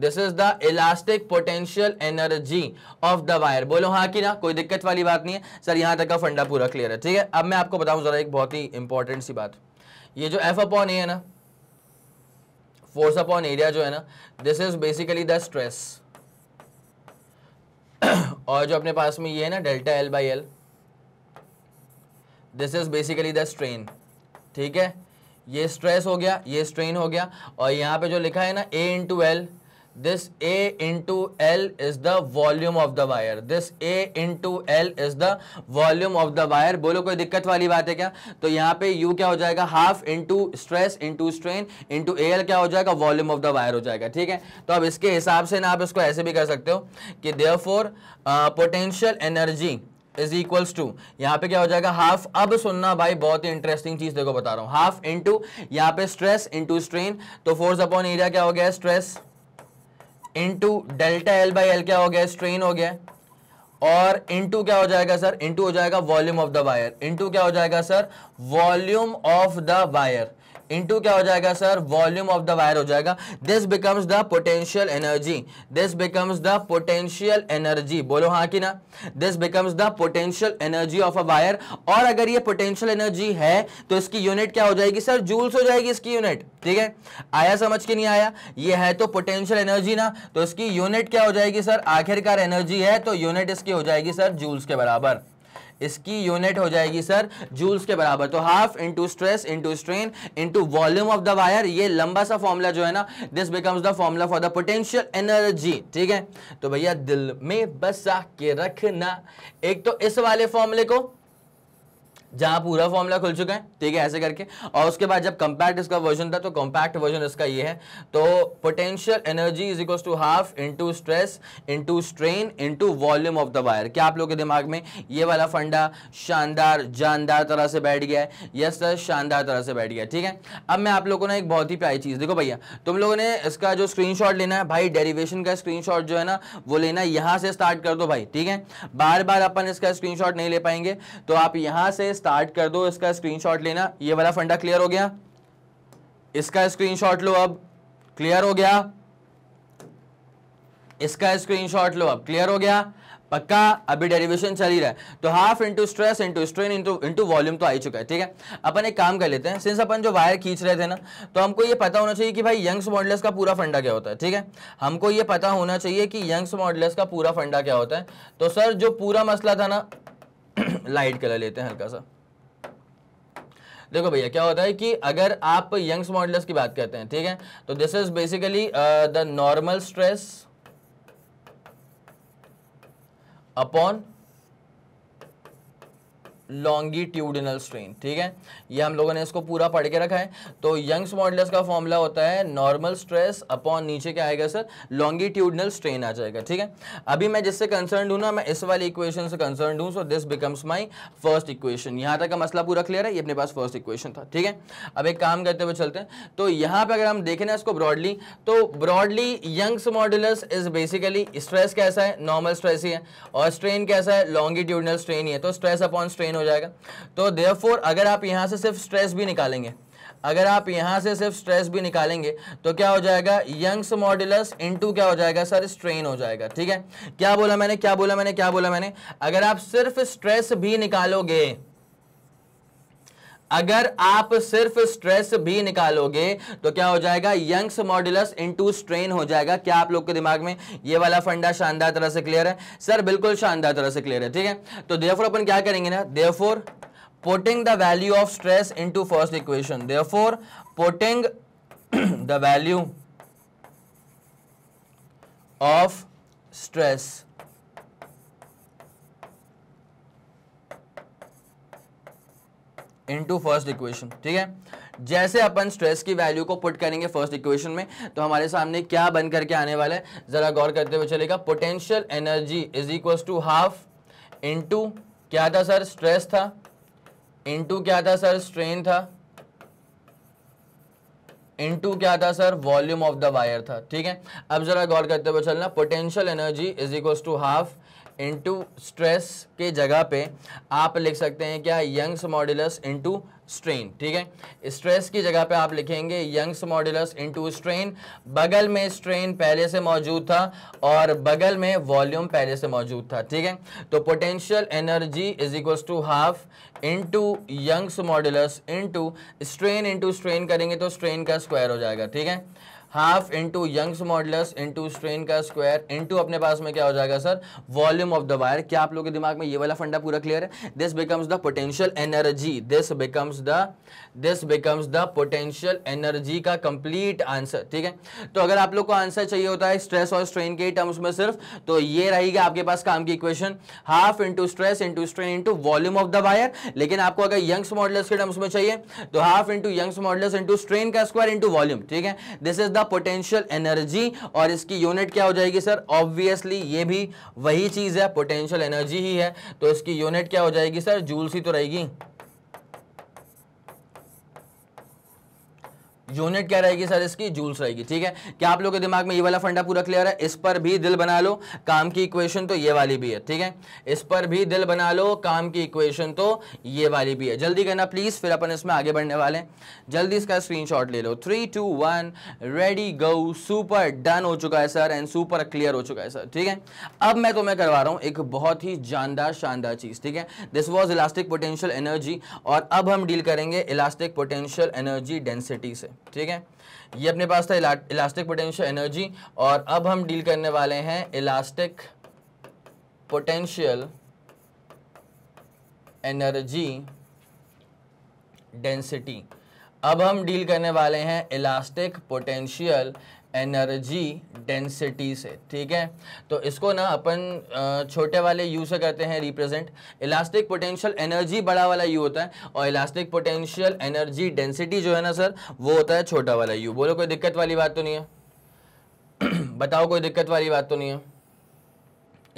this is the elastic potential energy of the wire बोलो हाँ कि ना कोई दिक्कत वाली बात नहीं है सर यहां तक का फंडा पूरा क्लियर है ठीक है अब मैं आपको बताऊं ज़रा एक बहुत ही इंपॉर्टेंट सी बात ये जो एफ अपॉन ए है ना फोर्स अपॉन एरिया जो है ना this is basically the stress और जो अपने पास में ये है ना delta L by L this is basically the strain ठीक है ये स्ट्रेस हो गया ये स्ट्रेन हो गया और यहाँ पे जो लिखा है ना A into L this A into L is the volume of the wire this A into L is the volume of the wire बोलो कोई दिक्कत वाली बात है क्या तो यहाँ पे यू क्या हो जाएगा half into stress into strain into A L क्या हो जाएगा वॉल्यूम ऑफ द वायर हो जाएगा ठीक है तो अब इसके हिसाब से ना आप इसको ऐसे भी कर सकते हो कि therefore potential energy is equals to यहाँ पे क्या हो जाएगा हाफ अब सुनना भाई बहुत ही इंटरेस्टिंग चीज देखो बता रहा हूँ हाफ इंटू यहाँ पे स्ट्रेस इंटू स्ट्रेन तो फोर्स अपॉन एरिया क्या हो गया stress into delta L by L क्या हो गया स्ट्रेन हो गया और इंटू क्या हो जाएगा सर इंटू हो जाएगा volume of the wire into क्या हो जाएगा sir volume of the wire into क्या हो जाएगा sir volume of the wire हो जाएगा this becomes the potential energy this becomes the potential energy बोलो हाँ कि ना this becomes the potential energy of a wire और अगर ये पोटेंशियल एनर्जी है तो इसकी यूनिट क्या हो जाएगी सर जूल्स हो जाएगी इसकी यूनिट ठीक है आया समझ के नहीं आया ये है तो पोटेंशियल एनर्जी ना तो इसकी यूनिट क्या हो जाएगी सर आखिरकार एनर्जी है तो यूनिट इसकी हो जाएगी सर जूल्स के बराबर इसकी यूनिट हो जाएगी सर जूल्स के बराबर तो half into stress into strain into volume of the wire ये लंबा सा फॉर्मूला जो है ना this becomes the formula for the potential energy ठीक है तो भैया दिल में बसा के रखना एक तो इस वाले फॉर्मूले को जहां पूरा फॉर्मूला खुल चुका है ठीक है ऐसे करके और उसके बाद जब कंपैक्ट इसका वर्जन था तो कंपैक्ट वर्जन इसका ये है तो potential energy is equal to half into stress into strain into volume of the wire क्या आप लोगों के दिमाग में ये वाला फंडा शानदार जानदार तरह से बैठ गया है यस सर शानदार तरह से बैठ गया ठीक है अब मैं आप लोगों ने एक बहुत ही प्यारी चीज़ देखो भैया तुम लोगों ने इसका जो शॉट लेना है भाई डेरीवेशन का शॉट जो है ना वो लेना यहां से स्टार्ट कर दो भाई ठीक है बार बार अपन इसका शॉट नहीं ले पाएंगे तो आप यहां से स्टार्ट कर दो इसका स्क्रीनशॉट लेना ये वाला फंडा क्लियर हो गया इसका स्क्रीनशॉट लो अब क्लियर हो गया इसका स्क्रीनशॉट लो अब क्लियर हो गया पक्का अभी डेरिवेशन चल ही रहा है तो half into stress into strain into into volume तो आ चुका है ठीक है अपन एक काम कर लेते हैं सिंस अपन जो वायर खींच रहे थे ना तो हमको ये पता होना चाहिए कि भाई यंग्स मॉडल्स का पूरा फंडा क्या होता है ठीक है हमको ये पता होना चाहिए कि यंग्स मॉडल्स का पूरा फंडा क्या होता है तो सर जो पूरा मसला था ना लाइट कलर लेते हैं हल्का सा देखो भैया क्या होता है कि अगर आप यंग्स मॉडल्स की बात करते हैं ठीक है तो this is basically the normal stress upon longitudinal strain ठीक है ये हम लोगों ने इसको पूरा पढ़ के रखा है तो यंग्स मॉडल्स का फॉर्मूला होता है नॉर्मल स्ट्रेस अपॉन नीचे क्या आएगा सर लॉन्गिट्यूडनल स्ट्रेन आ जाएगा ठीक है अभी मैं जिससे कंसर्न हूँ ना मैं इस वाली इक्वेशन से कंसर्न हूँ so this becomes my first equation यहाँ तक का मसला पूरा क्लियर है ये अपने पास फर्स्ट इक्वेशन था ठीक है अब एक काम करते हुए चलते हैं तो यहाँ पर अगर हम देखें ना इसको ब्रॉडली तो broadly Young's modulus is basically stress कैसा है नॉर्मल स्ट्रेस ही है और स्ट्रेन कैसा है लॉन्गिट्यूडनल स्ट्रेन ही है तो स्ट्रेस अपॉन स्ट्रेन हो जाएगा तो देयरफॉर अगर आप यहाँ से सिर्फ स्ट्रेस भी निकालेंगे अगर आप यहाँ से सिर्फ स्ट्रेस भी निकालेंगे तो क्या हो जाएगा यंग्स मॉड्यूलस इनटू क्या हो जाएगा सर स्ट्रेन हो जाएगा ठीक है क्या बोला मैंने क्या बोला मैंने क्या बोला मैंने अगर आप सिर्फ स्ट्रेस भी निकालोगे अगर आप सिर्फ स्ट्रेस भी निकालोगे तो क्या हो जाएगा यंग्स मॉड्यूलस इनटू स्ट्रेन हो जाएगा क्या आप लोग के दिमाग में ये वाला फंडा शानदार तरह से क्लियर है सर बिल्कुल शानदार तरह से क्लियर है ठीक है तो देयरफॉर अपन क्या करेंगे ना therefore putting the value of stress into first equation therefore putting the value of stress into first equation ठीक है जैसे अपन स्ट्रेस की वैल्यू को पुट करेंगे फर्स्ट इक्वेशन में तो हमारे सामने क्या बन करके आने वाला है ज़रा गौर करते हुए चलेगा potential energy is equal to half into क्या था सर स्ट्रेस था इंटू क्या था सर स्ट्रेन था इनटू क्या था sir volume of the wire था ठीक है अब जरा गौर करते हुए चलना potential energy is equal to half into stress के जगह पे आप लिख सकते हैं क्या यंग्स मॉड्यूलस इंटू स्ट्रेन ठीक है स्ट्रेस की जगह पे आप लिखेंगे यंग्स मॉड्यूलस इनटू स्ट्रेन बगल में स्ट्रेन पहले से मौजूद था और बगल में वॉल्यूम पहले से मौजूद था ठीक है तो potential energy is equals to half into Young's modulus into strain into strain करेंगे तो स्ट्रेन का स्क्वायर हो जाएगा ठीक है half into Young's modulus into strain का स्क्वायर इंटू अपने पास में क्या हो जाएगा sir volume of the wire क्या आप लोगों के दिमाग में ये वाला फंडा पूरा क्लियर है this becomes the potential energy this becomes the this becomes the potential energy का कंप्लीट आंसर ठीक है तो अगर आप लोग को आंसर चाहिए होता है स्ट्रेस और स्ट्रेन के टर्म्स में सिर्फ तो ये रहेगा आपके पास काम की equation half into stress into strain into volume of the wire लेकिन आपको अगर यंग्स मॉडल के टर्म्स में चाहिए तो half into Young's model into strain का स्क्वायर इंटू वॉल्यूम ठीक है this is the potential energy और इसकी यूनिट क्या हो जाएगी सर ऑब्वियसली ये भी वही चीज़ है पोटेंशियल एनर्जी ही है तो इसकी यूनिट क्या हो जाएगी सर जूल सी तो रहेगी यूनिट क्या रहेगी सर इसकी जूल्स रहेगी ठीक है क्या आप लोग के दिमाग में ये वाला फंडा पूरा क्लियर है इस पर भी दिल बना लो काम की इक्वेशन तो ये वाली भी है ठीक है इस पर भी दिल बना लो काम की इक्वेशन तो ये वाली भी है जल्दी करना प्लीज़ फिर अपन इसमें आगे बढ़ने वाले जल्दी इसका स्क्रीनशॉट ले लो three two one ready go super done हो चुका है सर एंड सुपर क्लियर हो चुका है सर ठीक है अब मैं तुम्हें करवा रहा हूँ एक बहुत ही जानदार शानदार चीज़ ठीक है this was elastic potential energy और अब हम डील करेंगे इलास्टिक पोटेंशियल एनर्जी डेंसिटी से ठीक है ये अपने पास था इलास्टिक पोटेंशियल एनर्जी और अब हम डील करने वाले हैं इलास्टिक पोटेंशियल एनर्जी डेंसिटी अब हम डील करने वाले हैं इलास्टिक पोटेंशियल एनर्जी डेंसिटी से ठीक है तो इसको ना अपन छोटे वाले यू से करते हैं रिप्रेजेंट इलास्टिक पोटेंशियल एनर्जी बड़ा वाला यू होता है और इलास्टिक पोटेंशियल एनर्जी डेंसिटी जो है ना सर वो होता है छोटा वाला यू बोलो कोई दिक्कत वाली बात तो नहीं है बताओ कोई दिक्कत वाली बात तो नहीं है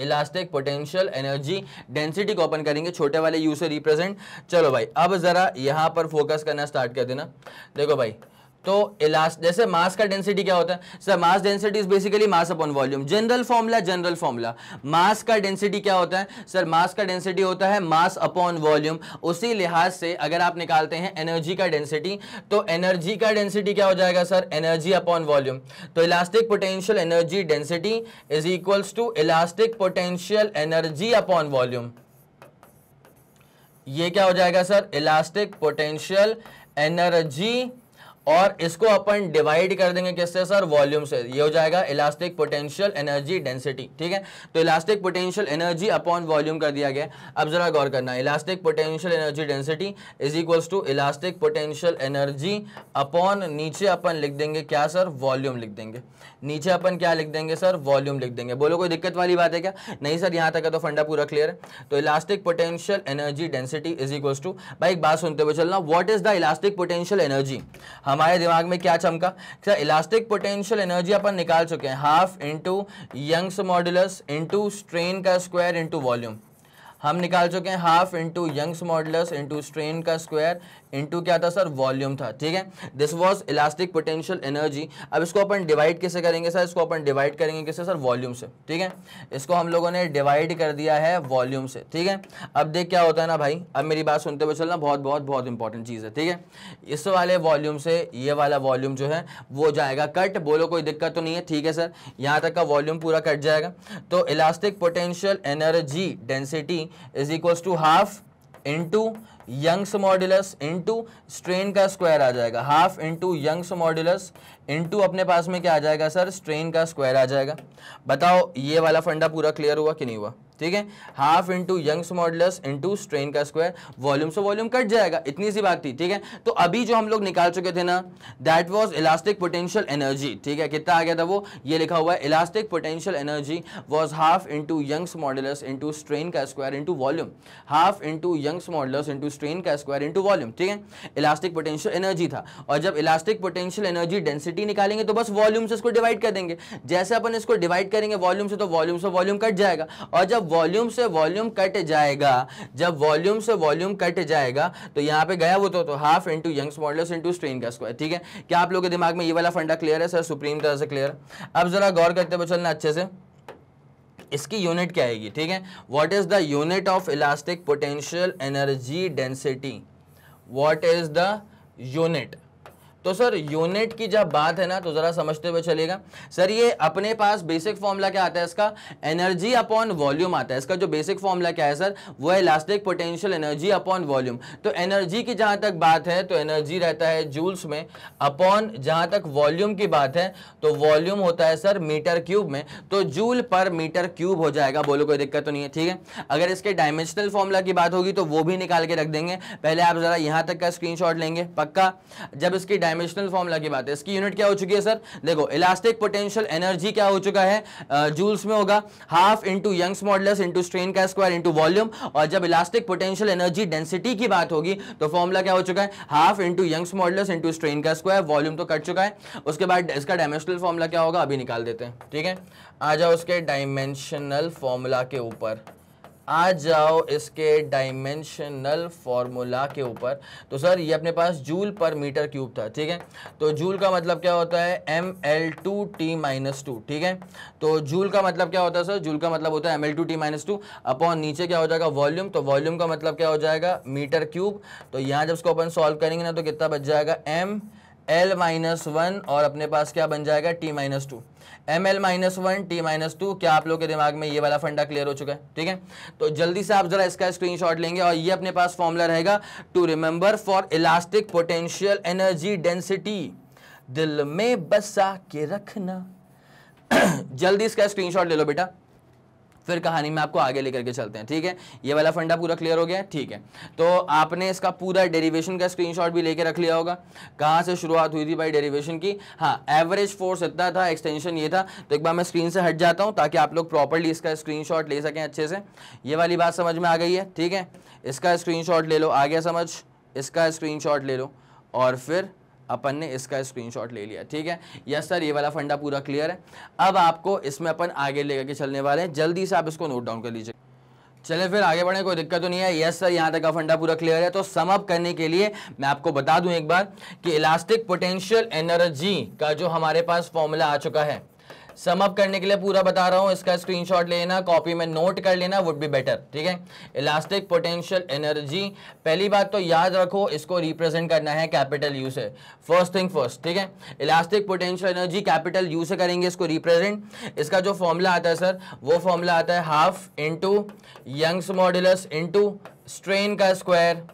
इलास्टिक पोटेंशियल एनर्जी डेंसिटी को ओपन करेंगे छोटे वाले यू से रिप्रेजेंट चलो भाई अब ज़रा यहां पर फोकस करना स्टार्ट कर देना देखो भाई तो इलास्ट जैसे मास का डेंसिटी क्या होता है sir mass density is basically mass upon volume general formula general formula mass का डेंसिटी क्या होता है सर मास का डेंसिटी होता है मास अपॉन वॉल्यूम उसी लिहाज से अगर आप निकालते हैं एनर्जी का डेंसिटी तो एनर्जी का डेंसिटी क्या हो जाएगा सर एनर्जी अपॉन वॉल्यूम तो elastic potential energy density is equals to elastic potential energy upon volume ये क्या हो जाएगा सर इलास्टिक पोटेंशियल एनर्जी और इसको अपन डिवाइड कर देंगे किससे सर वॉल्यूम से ये हो जाएगा इलास्टिक पोटेंशियल एनर्जी डेंसिटी ठीक है तो elastic potential energy upon volume कर दिया गया अब जरा गौर करना elastic potential energy density is equals to elastic potential energy upon नीचे अपन लिख देंगे क्या सर वॉल्यूम लिख देंगे नीचे अपन क्या लिख देंगे सर वॉल्यूम लिख देंगे बोलो कोई दिक्कत वाली बात है क्या नहीं सर यहाँ तक है तो फंडा पूरा क्लियर है तो elastic potential energy density is equals to भाई एक बात सुनते हुए चलना what is the elastic potential energy हमारे दिमाग में क्या चमका सर इलास्टिक पोटेंशियल एनर्जी अपन निकाल चुके हैं half into Young's modulus into strain का स्क्वायर इंटू वॉल्यूम हम निकाल चुके हैं half into Young's modulus into strain का स्क्वायर इंटू क्या था सर वॉल्यूम था ठीक है this was elastic potential energy अब इसको अपन डिवाइड किसे करेंगे सर इसको अपन डिवाइड करेंगे किसे सर वॉल्यूम से ठीक है इसको हम लोगों ने डिवाइड कर दिया है वॉल्यूम से ठीक है अब देख क्या होता है ना भाई अब मेरी बात सुनते हुए चलना बहुत बहुत बहुत इंपॉर्टेंट चीज़ है ठीक है इस वाले वॉल्यूम से ये वाला वॉल्यूम जो है वो जाएगा कट बोलो कोई दिक्कत तो नहीं है ठीक है सर यहाँ तक का वॉल्यूम पूरा कट जाएगा तो elastic potential energy density is equals to half into Young's modulus into strain का स्क्वायर आ जाएगा half into Young's modulus into अपने पास में क्या आ जाएगा सर स्ट्रेन का स्क्वायर आ जाएगा बताओ ये वाला फंडा पूरा क्लियर हुआ कि नहीं हुआ ठीक है half into Young's model into strain का स्क्वायर वॉल्यूम से वॉल्यूम कट जाएगा इतनी सी बात थी ठीक है तो अभी जो हम लोग निकाल चुके थे ना that was elastic potential energy ठीक है कितना आ गया था वो ये लिखा हुआ है elastic potential energy was half into Young's model into strain का square into volume half into Young's model into strain का स्क्वायर इंटू वॉल्यूम ठीक है इलास्टिक पोटेंशियल एनर्जी था और जब इलास्टिक पोटेंशियल एनर्जी डेंसिटी निकालेंगे तो बस वॉल्यूम से इसको डिवाइड कर देंगे जैसे अपन इसको डिवाइड करेंगे वॉल्यूम से तो वॉल्यूम से वॉल्यूम कट जाएगा और जब वॉल्यूम से वॉल्यूम कट जाएगा जब वॉल्यूम से वॉल्यूम कट जाएगा तो यहाँ पे गया वो तो, तो half into Young's models into strain का स्क्वायर ठीक है क्या आप लोगों के दिमाग में ये वाला फंडा क्लियर है सर सुप्रीम तरह से क्लियर अब जरा गौर करते हुए चलना अच्छे से इसकी यूनिट क्या आएगी ठीक है what is the unit of elastic potential energy density what is the unit तो सर यूनिट की जब बात है ना तो ज़रा समझते हुए चलेगा सर ये अपने पास बेसिक फॉर्मूला क्या आता है इसका एनर्जी अपॉन वॉल्यूम आता है इसका जो बेसिक फॉर्मूला क्या है सर वो है elastic potential energy upon volume तो एनर्जी की जहां तक बात है तो एनर्जी रहता है जूल्स में अपॉन जहां तक वॉल्यूम की बात है तो वॉल्यूम होता है सर मीटर क्यूब में तो जूल पर मीटर क्यूब हो जाएगा बोलो कोई दिक्कत तो नहीं है ठीक है अगर इसके डायमेंशनल फॉर्मूला की बात होगी तो वो भी निकाल के रख देंगे पहले आप ज़रा यहां तक का स्क्रीन लेंगे पक्का जब इसकी डायमेंशनल फॉर्मुला की बात है इसकी यूनिट क्या हो चुकी है सर देखो इलास्टिक पोटेंशियल एनर्जी क्या हो चुका है जूल्स में होगा half into Young's modulus into strain का स्क्वायर इंटू वॉल्यूम और जब इलास्टिक पोटेंशियल एनर्जी डेंसिटी की बात होगी तो फॉर्मुला क्या हो चुका है half into Young's modulus into strain का स्क्वायर वॉल्यूम तो कट चुका है उसके बाद इसका डायमेंशनल फॉर्मुला क्या होगा अभी निकाल देते हैं ठीक है आ जाओ उसके डायमेंशनल फॉर्मूला के ऊपर आ जाओ इसके डायमेंशनल फॉर्मूला के ऊपर तो सर ये अपने पास जूल पर मीटर क्यूब था ठीक है तो जूल का मतलब क्या होता है M L two T minus two ठीक है तो जूल का मतलब क्या होता है सर जूल का मतलब होता है M L two T minus two upon नीचे क्या हो जाएगा वॉल्यूम तो वॉल्यूम का मतलब क्या हो जाएगा मीटर क्यूब तो यहाँ जब इसको अपन सॉल्व करेंगे ना तो कितना बच जाएगा एम एल माइनस वन और अपने पास क्या बन जाएगा T minus two M L minus one T minus two क्या आप लोग के दिमाग में ये वाला फंडा क्लियर हो चुका है ठीक है तो जल्दी से आप जरा इसका स्क्रीनशॉट लेंगे और ये अपने पास फॉर्मूला रहेगा to remember for elastic potential energy density दिल में बसा के रखना जल्दी इसका स्क्रीनशॉट ले लो बेटा फिर कहानी में आपको आगे लेकर के चलते हैं ठीक है ये वाला फंडा पूरा क्लियर हो गया ठीक है तो आपने इसका पूरा डेरिवेशन का स्क्रीनशॉट भी लेके रख लिया होगा कहाँ से शुरुआत हुई थी भाई डेरिवेशन की हाँ एवरेज फोर्स इतना था एक्सटेंशन ये था तो एक बार मैं स्क्रीन से हट जाता हूँ ताकि आप लोग प्रॉपरली इसका स्क्रीन ले सकें अच्छे से ये वाली बात समझ में आ गई है ठीक है इसका स्क्रीनशॉट ले लो आ गया समझ इसका स्क्रीनशॉट ले लो और फिर अपन ने इसका स्क्रीनशॉट ले लिया ठीक है यस सर ये वाला फंडा पूरा क्लियर है अब आपको इसमें अपन आगे लेकर के चलने वाले हैं जल्दी से आप इसको नोट डाउन कर लीजिए चले फिर आगे बढ़े कोई दिक्कत तो नहीं है यस सर यहाँ तक का फंडा पूरा क्लियर है तो अप करने के लिए मैं आपको बता दूं एक बार कि इलास्टिक पोटेंशियल एनर्जी का जो हमारे पास फॉर्मूला आ चुका है समअप करने के लिए पूरा बता रहा हूँ इसका स्क्रीनशॉट लेना कॉपी में नोट कर लेना वुड बी बेटर ठीक है इलास्टिक पोटेंशियल एनर्जी पहली बात तो याद रखो इसको रिप्रेजेंट करना है कैपिटल यू से फर्स्ट थिंग फर्स्ट ठीक है elastic potential energy capital U से करेंगे इसको रिप्रेजेंट इसका जो फॉर्मूला आता है सर वो फॉर्मूला आता है half into Young's modulus into strain का square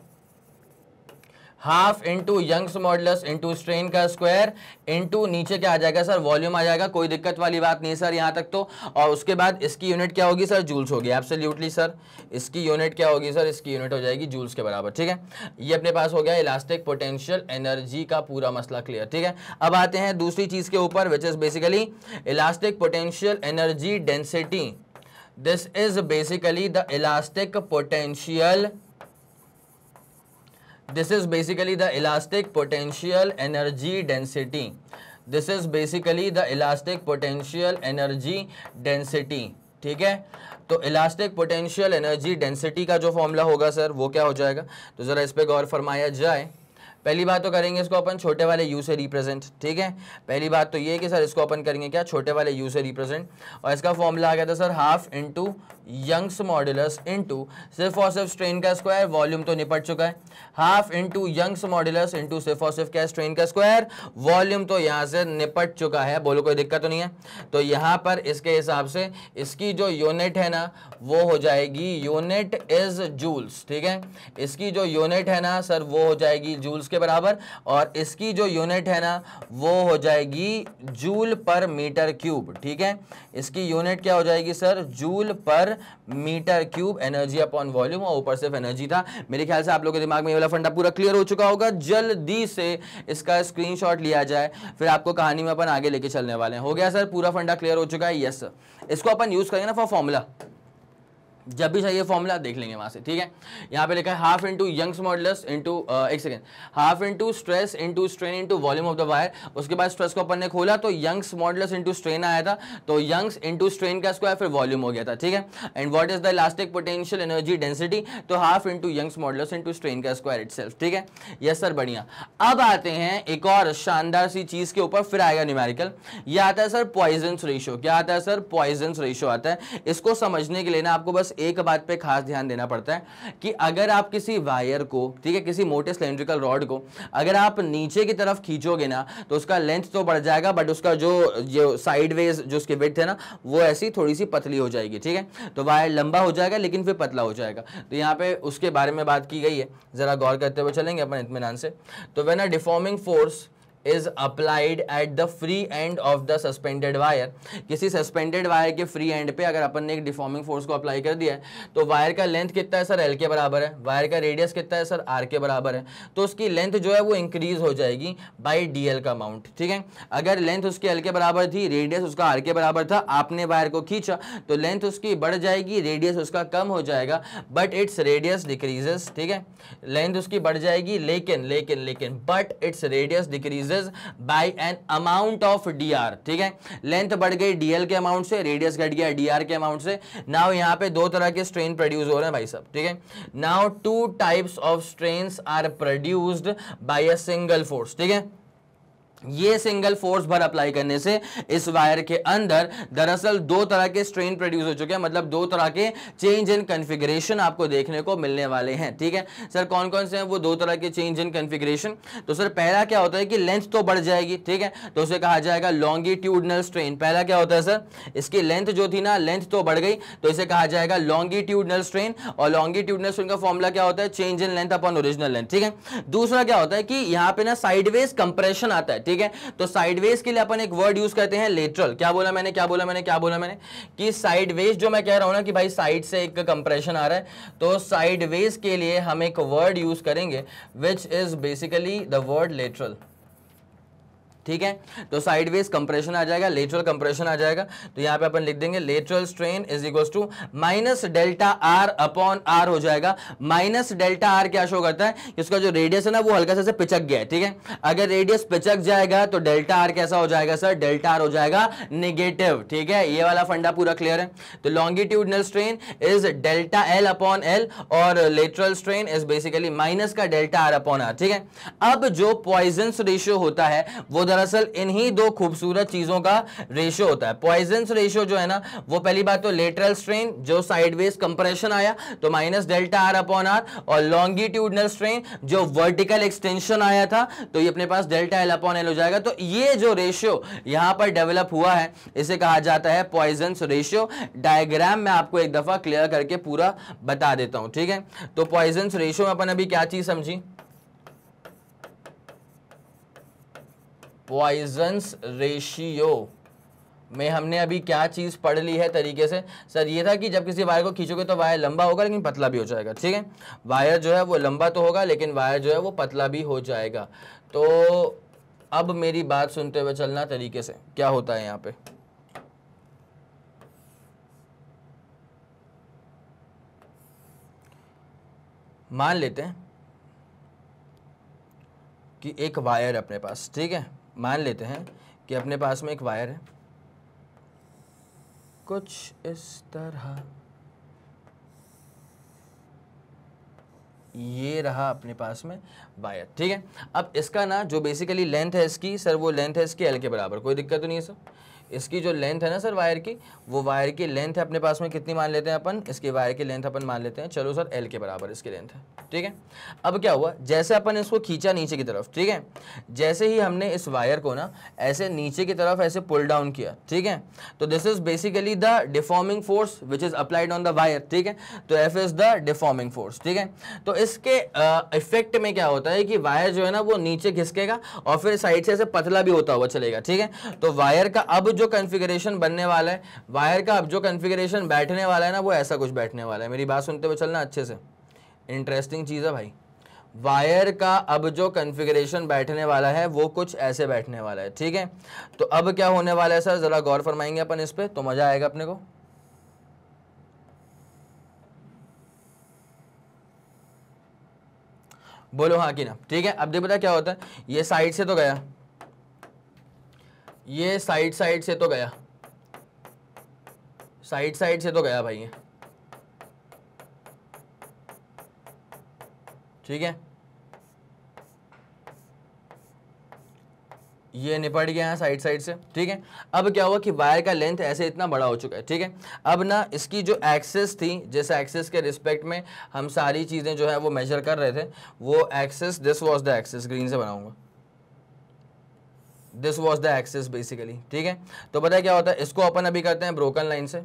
half into Young's modulus into strain का स्क्वायर इंटू नीचे क्या आ जाएगा सर वॉल्यूम आ जाएगा कोई दिक्कत वाली बात नहीं सर यहाँ तक तो और उसके बाद इसकी यूनिट क्या होगी सर जूल्स होगी एब्सोल्युटली सर इसकी यूनिट क्या होगी सर इसकी यूनिट हो जाएगी जूल्स के बराबर ठीक है ये अपने पास हो गया इलास्टिक पोटेंशियल एनर्जी का पूरा मसला क्लियर ठीक है अब आते हैं दूसरी चीज़ के ऊपर which is basically elastic potential energy density this is basically the elastic potential this is basically the elastic potential energy density this is basically the elastic potential energy density ठीक है तो इलास्टिक पोटेंशियल एनर्जी डेंसिटी का जो formula होगा sir वो क्या हो जाएगा तो जरा इस पर गौर फरमाया जाए पहली बात तो करेंगे इसको अपन छोटे वाले यू से रिप्रेजेंट ठीक है पहली बात तो ये कि सर इसको अपन करेंगे क्या छोटे वाले यू से रिप्रेजेंट और इसका फॉर्मूला आ गया था sir half into Young's modulus into सिर्फ और सिर्फ स्ट्रेन का स्क्वायर वॉल्यूम तो निपट चुका है half into Young's modulus into सिर्फ और सिर्फ क्या स्ट्रेन का स्क्वायर वॉल्यूम तो यहाँ से निपट चुका है बोलो कोई दिक्कत तो नहीं है तो यहाँ पर इसके हिसाब से इसकी जो यूनिट है ना वो हो जाएगी यूनिट इज जूल्स ठीक है इसकी जो यूनिट है ना सर वो हो जाएगी जूल्स के बराबर और इसकी जो यूनिट है ना वो हो जाएगी जूल पर मीटर क्यूब ठीक है इसकी यूनिट क्या हो जाएगी सर जूल पर metre cube energy upon volume और ऊपर सिर्फ एनर्जी था मेरे ख्याल से आप लोगों के दिमाग में ये वाला फंडा पूरा क्लियर हो चुका होगा जल्दी से इसका स्क्रीन लिया जाए फिर आपको कहानी में अपन आगे लेके चलने वाले हैं हो गया सर पूरा फंडा क्लियर हो चुका है यस इसको अपन यूज़ करेंगे ना फॉर फॉर्मूला जब भी चाहिए फॉर्मूला देख लेंगे वहां से ठीक है यहाँ पे लिखा है half into Young's model into एक second half into stress into strain into volume of the wire उसके बाद स्ट्रेस को अपन ने खोला तो यंग्स मॉडल इंटू स्ट्रेन आया था तो यंग्स इंटू स्ट्रेन का स्क्वायर फिर वॉल्यूम हो गया था ठीक है and what is the elastic potential energy density तो half into Young's model into strain का स्क्वायर इट ठीक है यस सर बढ़िया अब आते हैं एक और शानदार सी चीज़ के ऊपर फिर आएगा न्यूमेरिकल यह आता है सर पॉइजन रेशियो क्या आता है सर पॉइजन रेशियो आता है इसको समझने के लिए ना आपको बस एक बात पे खास ध्यान देना पड़ता है कि अगर आप किसी वायर को ठीक है किसी मोटे सिलेंड्रिकल रॉड को अगर आप नीचे की तरफ खींचोगे ना तो उसका लेंथ तो बढ़ जाएगा बट उसका जो जो साइडवेज जो उसकी विथ है ना वो ऐसी थोड़ी सी पतली हो जाएगी ठीक है तो वायर लंबा हो जाएगा लेकिन फिर पतला हो जाएगा तो यहाँ पे उसके बारे में बात की गई है ज़रा गौर करते हुए चलेंगे अपन इतमान से तो when a deforming force is applied at the free end of the suspended wire किसी सस्पेंडेड वायर के फ्री एंड पे अगर अपन ने एक डिफॉर्मिंग फोर्स को अप्लाई कर दिया है तो वायर का लेंथ कितना है सर एल के बराबर है वायर का रेडियस कितना है सर आर के बराबर है तो उसकी लेंथ जो है वो इंक्रीज हो जाएगी बाई डी का अमाउंट ठीक है अगर लेंथ उसकी एल के बराबर थी रेडियस उसका आर के बराबर था आपने वायर को खींचा तो लेंथ उसकी बढ़ जाएगी रेडियस उसका कम हो जाएगा बट इट्स रेडियस डिक्रीजेस ठीक है लेंथ उसकी बढ़ जाएगी लेकिन लेकिन लेकिन but its radius decreases decreases by an amount of D ठीक है लेंथ बढ़ गई डीएल के अमाउंट से रेडियस घट गया डीआर के अमाउंट से नाउ यहाँ पे दो तरह के स्ट्रेन प्रोड्यूस हो रहे हैं भाई साहब ठीक है now two types of strain are produced by a single force ठीक है ये सिंगल फोर्स भर अप्लाई करने से इस वायर के अंदर दरअसल दो तरह के स्ट्रेन प्रोड्यूस हो चुके हैं मतलब दो तरह के चेंज इन कॉन्फ़िगरेशन आपको देखने को मिलने वाले हैं ठीक है सर कौन कौन से हैं वो दो तरह के चेंज इन कॉन्फ़िगरेशन तो सर पहला क्या होता है कि लेंथ तो बढ़ जाएगी ठीक है तो उसे कहा जाएगा लॉन्गिट्यूडनल स्ट्रेन पहला क्या होता है सर इसकी लेंथ जो थी ना लेंथ तो बढ़ गई तो इसे कहा जाएगा लॉन्गिट्यूडनल स्ट्रेन और लॉन्गिट्यूडनल स्ट्रेन का फॉर्मूला क्या होता है change in length upon original length ठीक है दूसरा क्या होता है कि यहाँ पे ना साइडवेज कंप्रेशन आता है ठीक ठीक है तो साइडवेज के लिए अपन एक वर्ड यूज करते हैं लेटरल क्या बोला मैंने क्या बोला मैंने क्या बोला मैंने कि साइडवेज जो मैं कह रहा हूं ना कि भाई साइड से एक कंप्रेशन आ रहा है तो साइडवेज के लिए हम एक वर्ड यूज करेंगे which is basically the word lateral ठीक है तो साइडवेज कंप्रेशन आ जाएगा लेटरल कंप्रेशन आ जाएगा तो यहां पे अपन लिख देंगे lateral strain is equal to minus delta R upon R हो जाएगा माइनस डेल्टा आर क्या शो करता है इसका जो रेडियस है ना वो हल्का सा पिचक गया है ठीक है अगर रेडियस पिचक जाएगा तो डेल्टा आर कैसा हो जाएगा सर डेल्टा आर हो जाएगा निगेटिव ठीक है ये वाला फंडा पूरा क्लियर है तो longitudinal strain is delta L upon L और lateral strain is basically minus का डेल्टा आर अपॉन आर ठीक है अब जो पॉइजन रेशियो होता है वो दरअसल इन्हीं दो खूबसूरत चीज़ों का रेशो होता है पॉइजन्स रेशो जो है ना वो पहली बात तो लेटरल स्ट्रेन जो साइडवेज कंप्रेशन आया तो minus delta R upon R और लॉन्गिट्यूडनल स्ट्रेन जो वर्टिकल एक्सटेंशन आया था तो ये अपने पास डेल्टा एल अपॉन एल हो जाएगा तो ये जो रेशियो यहां पर डेवलप हुआ है इसे कहा जाता है पॉइजन्स रेशियो डायग्राम में आपको एक दफ़ा क्लियर करके पूरा बता देता हूं ठीक है तो पॉइजन्स रेशियो में अपन अभी क्या चीज़ समझी पॉइजन्स रेशियो में हमने अभी क्या चीज़ पढ़ ली है तरीके से सर ये था कि जब किसी वायर को खींचोगे तो वायर लंबा होगा लेकिन पतला भी हो जाएगा ठीक है वायर जो है वो लंबा तो होगा लेकिन वायर जो है वो पतला भी हो जाएगा तो अब मेरी बात सुनते हुए चलना तरीके से क्या होता है यहाँ पे मान लेते हैं कि एक वायर अपने पास ठीक है मान लेते हैं कि अपने पास में एक वायर है कुछ इस तरह ये रहा अपने पास में वायर ठीक है अब इसका ना जो बेसिकली लेंथ है इसकी सर वो लेंथ है इसकी एल के बराबर कोई दिक्कत तो नहीं है सर इसकी जो लेंथ है ना सर वायर की वो वायर की लेंथ है अपने पास में कितनी मान लेते हैं अपन इसकी वायर की लेंथ अपन मान लेते हैं चलो सर एल के बराबर इसकी लेंथ है ठीक है अब क्या हुआ जैसे अपन इसको खींचा नीचे की तरफ ठीक है जैसे ही हमने इस वायर को ना ऐसे नीचे की तरफ ऐसे पुल डाउन किया ठीक है तो this is basically the deforming force which is applied on the wire ठीक है तो F is the deforming force ठीक है तो इसके इफेक्ट में क्या होता है कि वायर जो है ना वो नीचे घिसकेगा और फिर साइड से ऐसे पतला भी होता हुआ चलेगा ठीक है तो वायर का अब जो कन्फिग्रेशन बनने वाला है वायर का अब जो कन्फिग्रेशन बैठने वाला है ना वो ऐसा कुछ बैठने वाला है मेरी बात सुनते हुए चलना अच्छे से इंटरेस्टिंग चीज़ है भाई वायर का अब जो कन्फिग्रेशन बैठने वाला है वो कुछ ऐसे बैठने वाला है ठीक है तो अब क्या होने वाला है सर ज़रा गौर फरमाएंगे अपन इस पर तो मज़ा आएगा अपने को बोलो हाँ कि ना ठीक है अब देख बता क्या होता है ये साइड से तो गया ये साइड साइड से तो गया साइड साइड से तो गया भाई ये ठीक है ये निपट गया है साइड साइड से ठीक है अब क्या हुआ कि वायर का लेंथ ऐसे इतना बड़ा हो चुका है ठीक है अब ना इसकी जो एक्सेस थी जैसे एक्सेस के रिस्पेक्ट में हम सारी चीज़ें जो है वो मेजर कर रहे थे वो axis this was the axis green से बनाऊंगा this was the axis basically ठीक है तो पता है क्या होता है इसको ओपन अभी करते हैं ब्रोकन लाइन से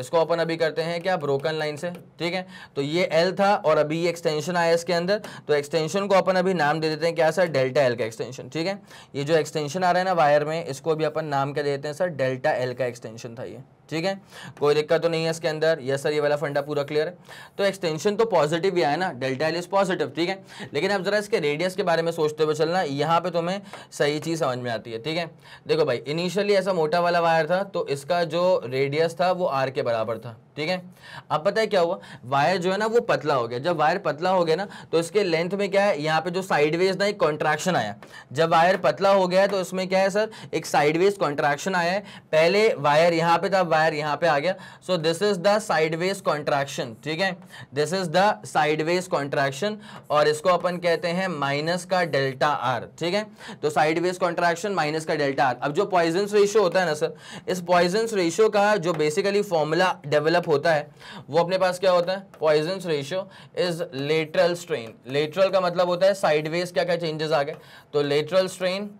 इसको ओपन अभी करते हैं क्या ब्रोकन लाइन से ठीक है तो ये एल था और अभी ये एक्सटेंशन आया इसके अंदर तो एक्सटेंशन को अपन अभी नाम दे देते हैं क्या सर डेल्टा एल का एक्सटेंशन ठीक है ये जो एक्सटेंशन आ रहा है ना वायर में इसको भी अपन नाम क्या देते हैं सर डेल्टा एल का एक्सटेंशन था ये ठीक है कोई दिक्कत तो नहीं है इसके अंदर यस सर ये वाला फंडा पूरा क्लियर है तो एक्सटेंशन तो पॉजिटिव ही आया ना डेल्टा एल इज पॉजिटिव ठीक है लेकिन अब जरा इसके रेडियस के बारे में सोचते हुए चलना यहाँ पे तुम्हें सही चीज़ समझ में आती है ठीक है देखो भाई इनिशियली ऐसा मोटा वाला वायर था तो इसका जो रेडियस था वो आर के बराबर था ठीक है अब पता है क्या हुआ वायर जो है ना वो पतला हो गया जब वायर पतला हो गया ना तो इसके लेंथ में क्या है यहाँ पे जो साइडवेज ना एक कॉन्ट्रैक्शन आया जब वायर पतला हो गया है तो उसमें क्या है सर एक साइडवेज कॉन्ट्रैक्शन आया है पहले वायर यहाँ पे था वायर यहाँ पे आ गया so this is the sideways contraction ठीक है this is the sideways contraction और इसको अपन कहते हैं माइनस का डेल्टा आर ठीक है तो साइडवेज कॉन्ट्रैक्शन माइनस का डेल्टा आर अब जो पॉइजन रेशियो होता है ना सर इस पॉइजन रेशियो का जो बेसिकली फॉर्मूला डेवलप होता है वो अपने पास क्या होता है Poisson ratio is lateral strain lateral का मतलब होता है साइडवेज क्या क्या चेंजेस आ गए तो लेटरल स्ट्रेन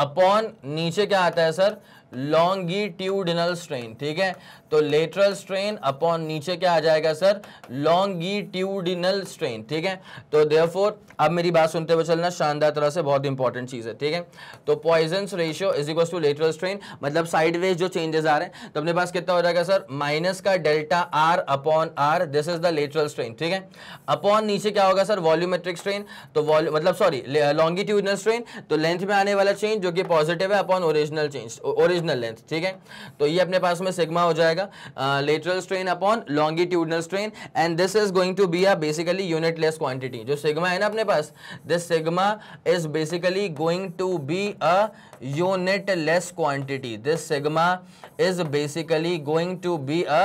अपॉन नीचे क्या आता है सर लॉन्गिट्यूडिनल स्ट्रेन ठीक है तो लेटरल स्ट्रेन अपॉन नीचे क्या आ जाएगा सर लॉन्गिट्यूडिनल स्ट्रेन ठीक है तो देयरफॉर अब मेरी बात सुनते हुए चलना शानदार तरह से बहुत इंपॉर्टेंट चीज़ है ठीक है तो Poisson ratio is equal to lateral strain मतलब साइडवेज जो चेंजेस आ रहे हैं तो अपने पास कितना हो जाएगा सर माइनस का delta R upon R this is the lateral strain ठीक है अपॉन नीचे क्या होगा सर वॉल्यूमेट्रिक स्ट्रेन तो वॉल्यू मतलब सॉरी लॉन्गिट्यूडनल स्ट्रेन तो लेंथ में आने वाला चेंज जो कि पॉजिटिव है upon original change original length ठीक है तो ये अपने पास में सिग्मा हो जाएगा जाएगा lateral strain upon longitudinal strain and this is going to be a basically unitless quantity जो सिग्मा है ना अपने पास this sigma is basically going to be a unitless quantity this sigma is basically going to be a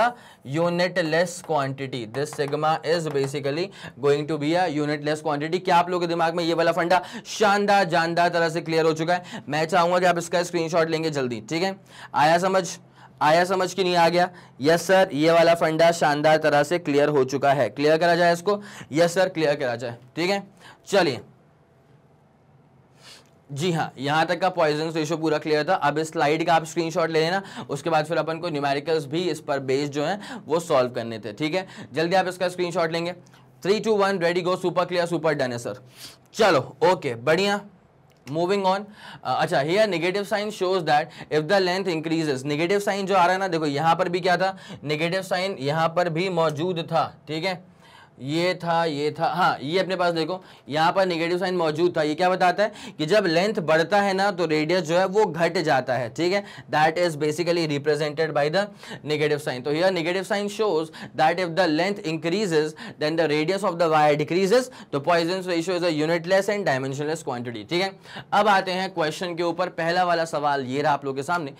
unitless quantity this sigma is basically going to be a unitless quantity क्या आप लोगों के दिमाग में ये वाला फंडा शानदार जानदार तरह से क्लियर हो चुका है मैं चाहूंगा कि आप इसका स्क्रीनशॉट लेंगे जल्दी ठीक है आया समझ आया समझ के नहीं आ गया यस सर ये वाला फंडा शानदार तरह से क्लियर हो चुका है क्लियर करा जाए इसको यस सर क्लियर करा जाए ठीक है चलिए जी हाँ यहाँ तक का पॉइजन रेशो तो पूरा क्लियर था अब इस स्लाइड का आप स्क्रीनशॉट ले लेना उसके बाद फिर अपन को न्यूमेरिकल्स भी इस पर बेस्ड जो हैं वो सॉल्व करने थे ठीक है जल्दी आप इसका स्क्रीनशॉट लेंगे three two one ready go super clear super done है सर चलो ओके बढ़िया मूविंग ऑन uh, अच्छा R negative sign shows that if the length increases negative sign जो आ रहा है ना देखो यहां पर भी क्या था नेगेटिव साइन यहां पर भी मौजूद था ठीक है ये था ये था हाँ ये अपने पास देखो यहाँ पर निगेटिव साइन मौजूद था ये क्या बताता है कि जब लेंथ बढ़ता है ना तो रेडियस जो है वो घट जाता है ठीक है that is basically represented by the negative sign तो here negative sign shows that if the length increases then the radius of the wire decreases तो Poisson ratio is a unitless and dimensionless quantity ठीक है अब आते हैं question के ऊपर पहला वाला सवाल ये रहा आप लोग के सामने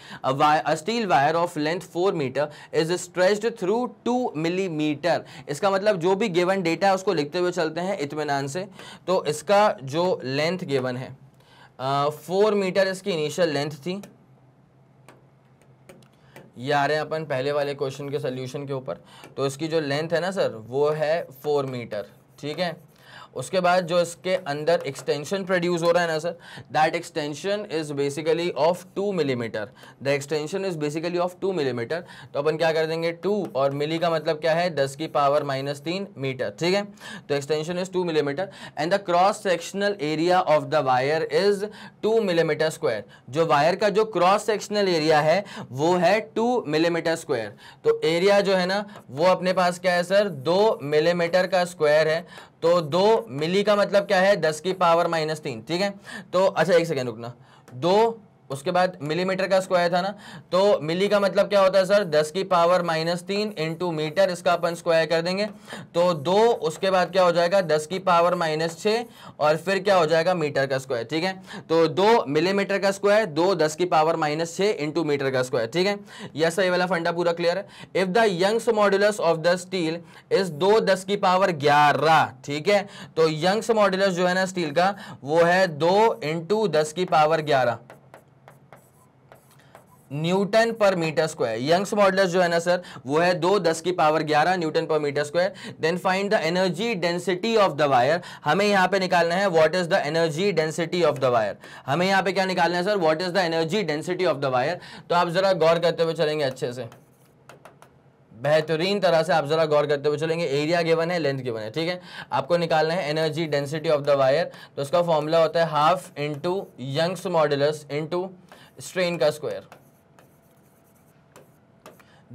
steel wire of length four metre is stressed through two millimetre इसका मतलब जो भी गिव गिवन डेटा है उसको लिखते हुए चलते हैं इतमान से तो इसका जो लेंथ गिवन है फोर मीटर इसकी इनिशियल लेंथ थी ये आ रहे हैं अपन पहले वाले क्वेश्चन के सोल्यूशन के ऊपर तो इसकी जो लेंथ है ना सर वो है फोर मीटर ठीक है उसके बाद जो इसके अंदर एक्सटेंशन प्रोड्यूस हो रहा है ना sir that extension is basically of two millimetre the extension is basically of two millimetre तो अपन क्या कर देंगे टू और मिली का मतलब क्या है दस की पावर माइनस तीन मीटर ठीक है तो extension is two millimetre and the cross sectional area of the wire is two millimetre square जो वायर का जो क्रॉस सेक्शनल एरिया है वो है टू मिलीमीटर स्क्वायर तो एरिया जो है ना वो अपने पास क्या है सर दो मिलीमीटर का स्क्वायर है तो दो मिली का मतलब क्या है दस की पावर माइनस तीन ठीक है तो अच्छा एक सेकेंड रुकना दो उसके बाद मिलीमीटर का स्क्वायर था ना तो मिली का मतलब क्या होता है सर दस की पावर माइनस तीन इंटू मीटर इसका अपन स्क्वायर कर देंगे तो दो उसके बाद क्या हो जाएगा दस की पावर माइनस छः और फिर क्या हो जाएगा मीटर का स्क्वायर ठीक है तो दो मिलीमीटर का स्क्वायर दो दस की पावर माइनस छः इंटू मीटर का स्क्वायर ठीक है यह सही वाला फंडा पूरा क्लियर है if the Young's modulus of the steel is दो दस की पावर ग्यारह ठीक है तो यंग्स मॉड्यूलस जो है ना स्टील का वो है दो इंटू दस की पावर ग्यारह newton per metre square Young's models जो है ना सर वो है दो दस की पावर ग्यारह newton per metre square then find the energy density of the wire हमें यहां पे निकालना है what is the energy density of the wire हमें यहां पे क्या निकालना है sir what is the energy density of the wire तो आप जरा गौर करते हुए चलेंगे अच्छे से बेहतरीन तरह से आप जरा गौर करते हुए चलेंगे एरिया गिवन है लेंथ गिवन है ठीक है आपको निकालना है energy density of the wire तो उसका फॉर्मूला होता है half into Young's model into strain का square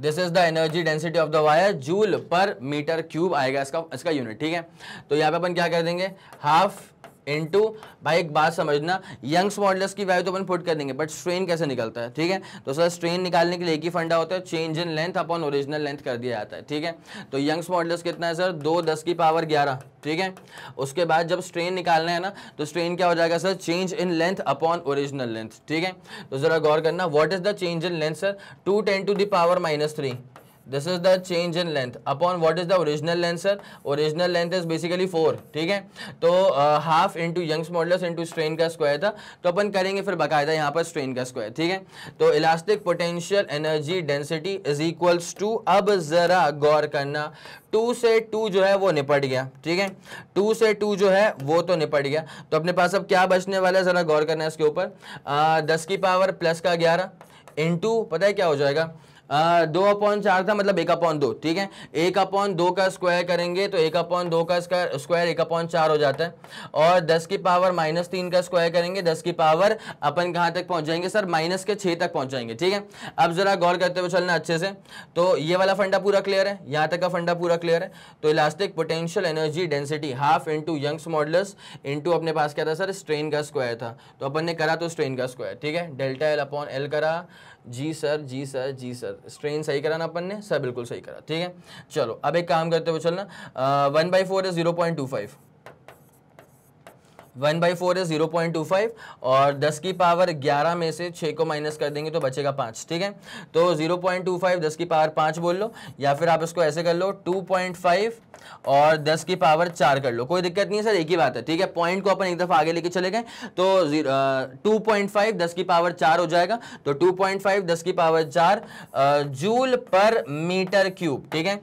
this is the energy density of the wire joule पर मीटर क्यूब आएगा इसका इसका यूनिट ठीक है तो यहाँ पे अपन क्या कर देंगे हाफ इनटू भाई एक बात समझना यंग्स मॉडल्स की वैल्यू तो अपन फुट कर देंगे बट स्ट्रेन कैसे निकलता है ठीक है तो सर स्ट्रेन निकालने के लिए एक ही फंडा होता है change in length upon original length कर दिया जाता है ठीक है तो यंग्स मॉडल्स कितना है सर दो दस की पावर ग्यारह ठीक है उसके बाद जब स्ट्रेन निकालना है ना तो स्ट्रेन क्या हो जाएगा sir change in length upon original length ठीक है तो जरा गौर करना what is the change in length sir two ten to the power minus three this is the change in length upon what is the original length sir original length is basically four ठीक है तो half into Young's model into strain का square था तो अपन करेंगे फिर बाकायदा यहाँ पर स्ट्रेन का स्क्वायर ठीक है तो elastic potential energy density is equals to अब ज़रा गौर करना टू से टू जो है वो निपट गया ठीक है टू से टू जो है वो तो निपट गया तो अपने पास अब क्या बचने वाला है ज़रा गौर करना है इसके ऊपर uh, दस की पावर प्लस का ग्यारह इंटू पता है क्या हो जाएगा दो अपॉन चार था मतलब एक अपॉन दो ठीक है एक अपॉन दो का स्क्वायर करेंगे तो एक अपॉन दो का स्क्वायर एक अपॉन चार हो जाता है और दस की पावर माइनस तीन का स्क्वायर करेंगे दस की पावर अपन कहाँ तक पहुँच जाएंगे सर माइनस के छः तक पहुँच जाएंगे ठीक है अब ज़रा गौर करते हुए चलना अच्छे से तो ये वाला फंडा पूरा क्लियर है यहाँ तक का फंडा पूरा क्लियर है तो elastic potential energy density half into Young's models into अपने पास क्या था सर स्ट्रेन का स्क्वायर था तो अपन ने करा तो स्ट्रेन का स्क्वायर ठीक है डेल्टा एल अपॉन एल करा जी सर जी सर जी सर स्ट्रेन सही करा ना अपन ने सर बिल्कुल सही करा ठीक है चलो अब एक काम करते हुए चलना one by four is zero point two five one by four है जीरो पॉइंट टू फाइव और दस की पावर ग्यारह में से छः को माइनस कर देंगे तो बचेगा पाँच ठीक है तो जीरो पॉइंट टू फाइव दस की पावर पाँच बोल लो या फिर आप इसको ऐसे कर लो टू पॉइंट फाइव और दस की पावर चार कर लो कोई दिक्कत नहीं है सर एक ही बात है ठीक है पॉइंट को अपन एक दफ़ा आगे लेके चले गए तो टू पॉइंट फाइव दस की पावर चार हो जाएगा तो टू पॉइंट फाइव दस की पावर चार जूल पर मीटर क्यूब ठीक है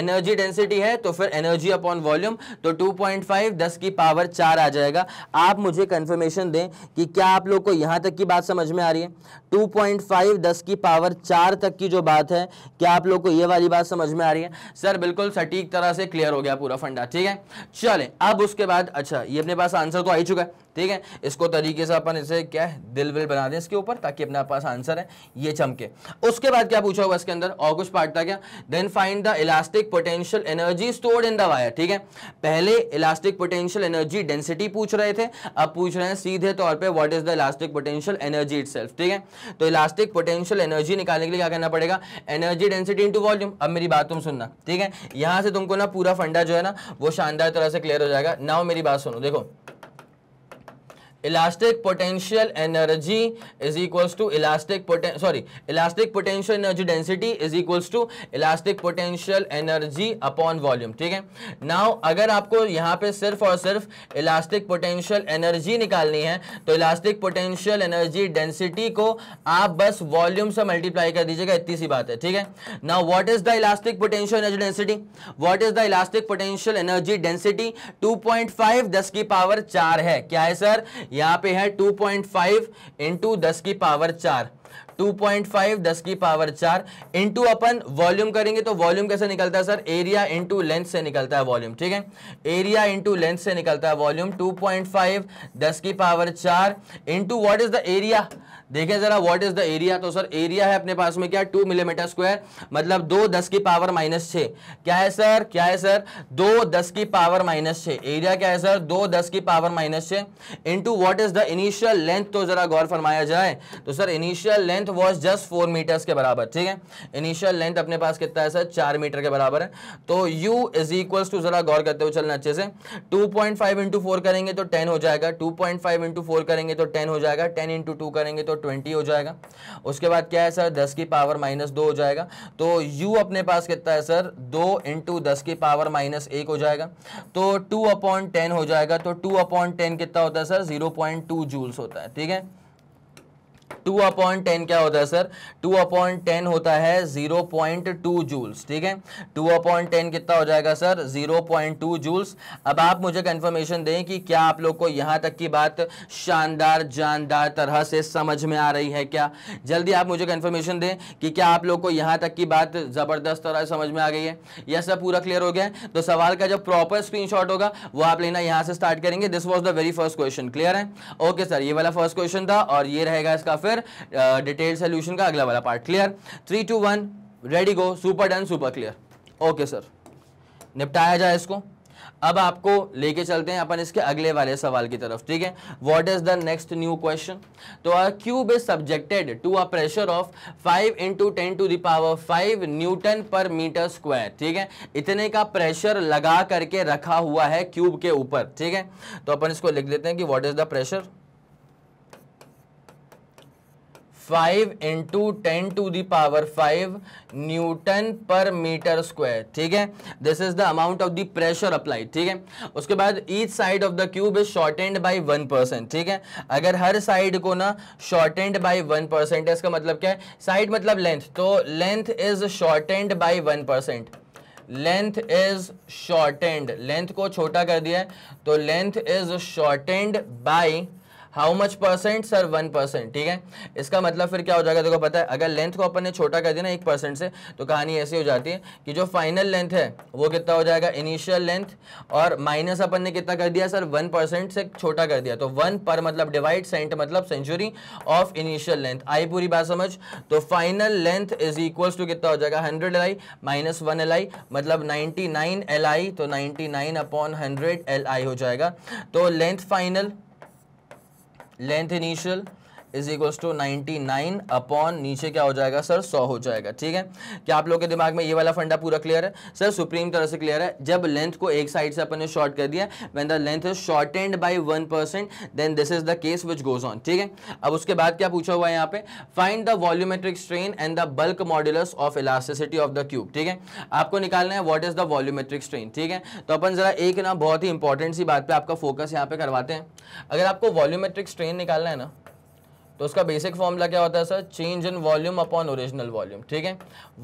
एनर्जी डेंसिटी है तो फिर एनर्जी अपॉन वॉल्यूम तो टू पॉइंट फाइव दस की पावर चार आ जाएगा जाएगा आप मुझे कंफर्मेशन दें कि क्या आप लोग को यहां तक की बात समझ में आ रही है 2.5 10 की पावर चार तक की जो बात है क्या आप लोग को यह वाली बात समझ में आ रही है सर बिल्कुल सटीक तरह से क्लियर हो गया पूरा फंडा ठीक है चले अब उसके बाद अच्छा ये अपने पास आंसर तो आई चुका है ठीक है इसको तरीके से अपन इसे क्या है दिल विल बना दें इसके ऊपर ताकि अपने पास आंसर है ये चमके उसके बाद क्या पूछा होगा इसके अंदर और कुछ पार्ट था क्या then find the elastic potential energy stored in the wire ठीक है पहले इलास्टिक पोटेंशियल एनर्जी डेंसिटी पूछ पूछ रहे थे अब पूछ रहे हैं सीधे तौर पे what is the elastic potential energy it ठीक है तो इलास्टिक पोटेंशियल एनर्जी निकालने के लिए क्या करना पड़ेगा एनर्जी डेंसिटी इंटू वॉल्यूम अब मेरी बात तुम सुनना ठीक है यहां से तुमको ना पूरा फंडा जो है ना वो शानदार तरह से क्लियर हो जाएगा ना मेरी बात सुनो देखो elastic potential energy is equals to elastic sorry elastic potential energy density is equals to elastic potential energy upon volume ठीक है नाउ अगर आपको यहाँ पे सिर्फ और सिर्फ इलास्टिक पोटेंशियल एनर्जी निकालनी है तो इलास्टिक पोटेंशियल एनर्जी डेंसिटी को आप बस वॉल्यूम से मल्टीप्लाई कर दीजिएगा इतनी सी बात है ठीक है now what is the elastic potential energy density what is the elastic potential energy density 2.5 10 की पावर 4 है क्या है सर यहाँ पे है 2.5 पॉइंट फाइव इंटू दस की पावर चार 2.5 पॉइंट फाइव दस की पावर चार इंटू अपन वॉल्यूम करेंगे तो वॉल्यूम कैसे निकलता है सर एरिया इंटू लेंथ से निकलता है वॉल्यूम ठीक है एरिया इंटू लेंथ से निकलता है वॉल्यूम 2.5 पॉइंट फाइव दस की पावर चार into what is the area देखें जरा व्हाट इज द एरिया तो सर एरिया है अपने पास में क्या टू मिलीमीटर स्क्वायर मतलब दो दस की पावर माइनस छ क्या है सर क्या है सर दो दस की पावर माइनस छ एरिया क्या है सर दो दस की पावर माइनस इन into what is the initial length तो जरा गौर फरमाया जाए तो sir initial length was just four metres के बराबर ठीक है इनिशियल लेंथ अपने पास कितना है सर चार मीटर के बराबर है तो यू इज इक्वल टू जरा गौर करते हुए चलना अच्छे से two point five into four करेंगे तो टेन हो जाएगा two point five into four करेंगे तो टेन हो जाएगा टेन इंटू टू करेंगे तो ट्वेंटी हो जाएगा उसके बाद क्या है सर दस की पावर माइनस दो हो जाएगा तो यू अपने पास कितना है सर दो इंटू दस की पावर माइनस एक हो जाएगा तो टू अपॉइंट टेन हो जाएगा तो टू अपॉइंट टेन कितना होता है sir zero point two joules होता है ठीक है टू अपॉइंट टेन क्या होता है सर टू अपॉइंट टेन होता है जीरो पॉइंट टू जूल्स ठीक है टू अपॉइंट टेन कितना हो जाएगा sir zero point two joules अब आप मुझे कंफर्मेशन दें कि क्या आप लोग को यहां तक की बात शानदार जानदार तरह से समझ में आ रही है क्या जल्दी आप मुझे कंफर्मेशन दें कि क्या आप लोग को यहाँ तक की बात ज़बरदस्त तरह से समझ में आ गई है यह सब पूरा क्लियर हो गया तो सवाल का जो प्रॉपर स्क्रीन होगा वो आप लेना यहाँ से स्टार्ट करेंगे this was the very first question clear है ओके सर ये वाला फर्स्ट क्वेश्चन था और ये रहेगा इसका फिर क्लियर डिटेल सोल्यूशन का अगला वाला part clear three two one ready go super done super clear okay sir निपटाया जाए इसको अब आपको लेके चलते हैं अपन इसके अगले वाले सवाल की तरफ ठीक है what is the next new question तो a cube is subjected to a pressure of 5 into ten to the power 5 newton per metre square ठीक है इतने का प्रेशर लगा करके रखा हुआ है क्यूब के ऊपर ठीक है तो अपन इसको लिख देते हैं कि what is the pressure five into ten to the power five newton per metre square ठीक है this is the amount of the pressure apply ठीक है उसके बाद each side of the cube is shortened by one percent ठीक है अगर हर साइड को ना shortened by one percent इसका मतलब क्या है साइड मतलब लेंथ तो length is shortened by one percent length is shortened length को छोटा कर दिया है तो length is shortened by how much percent sir one percent ठीक है इसका मतलब फिर क्या हो जाएगा देखो पता है अगर लेंथ को अपन ने छोटा कर दिया ना एक परसेंट से तो कहानी ऐसी हो जाती है कि जो फाइनल लेंथ है वो कितना हो जाएगा इनिशियल लेंथ और माइनस अपन ने कितना कर दिया सर वन परसेंट से छोटा कर दिया तो वन पर मतलब डिवाइड सेंट मतलब सेंचुरी ऑफ इनिशियल लेंथ आई पूरी बात समझ तो final length is equals to कितना हो जाएगा hundred L I minus one L I मतलब नाइनटी नाइन एल आई तो ninety nine upon hundred L I हो जाएगा तो length final length initial is equal to ninety nine upon नीचे क्या हो जाएगा सर सौ हो जाएगा ठीक है क्या आप लोग के दिमाग में ये वाला फंडा पूरा क्लियर है सर सुप्रीम तरह से क्लियर है जब लेंथ को एक साइड से अपन ने शॉर्ट कर दिया when the length is shortened by one percent then this is the case which goes on ठीक है अब उसके बाद क्या पूछा हुआ है यहाँ पे find the volumetric strain and the bulk modulus of elasticity of the cube ठीक है आपको निकालना है what is the volumetric strain ठीक है तो अपन जरा एक ना बहुत ही इंपॉर्टेंट सी बात पर आपका फोकस यहाँ पे करवाते हैं अगर आपको वॉल्यूमेट्रिक स्ट्रेन निकालना है ना तो उसका बेसिक फॉर्मूला क्या होता है sir change in volume upon original volume ठीक है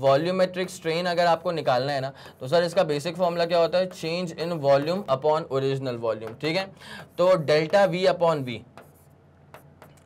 वॉल्यूमेट्रिक स्ट्रेन अगर आपको निकालना है ना तो सर इसका बेसिक फॉर्मूला क्या होता है change in volume upon original volume ठीक है तो delta V upon V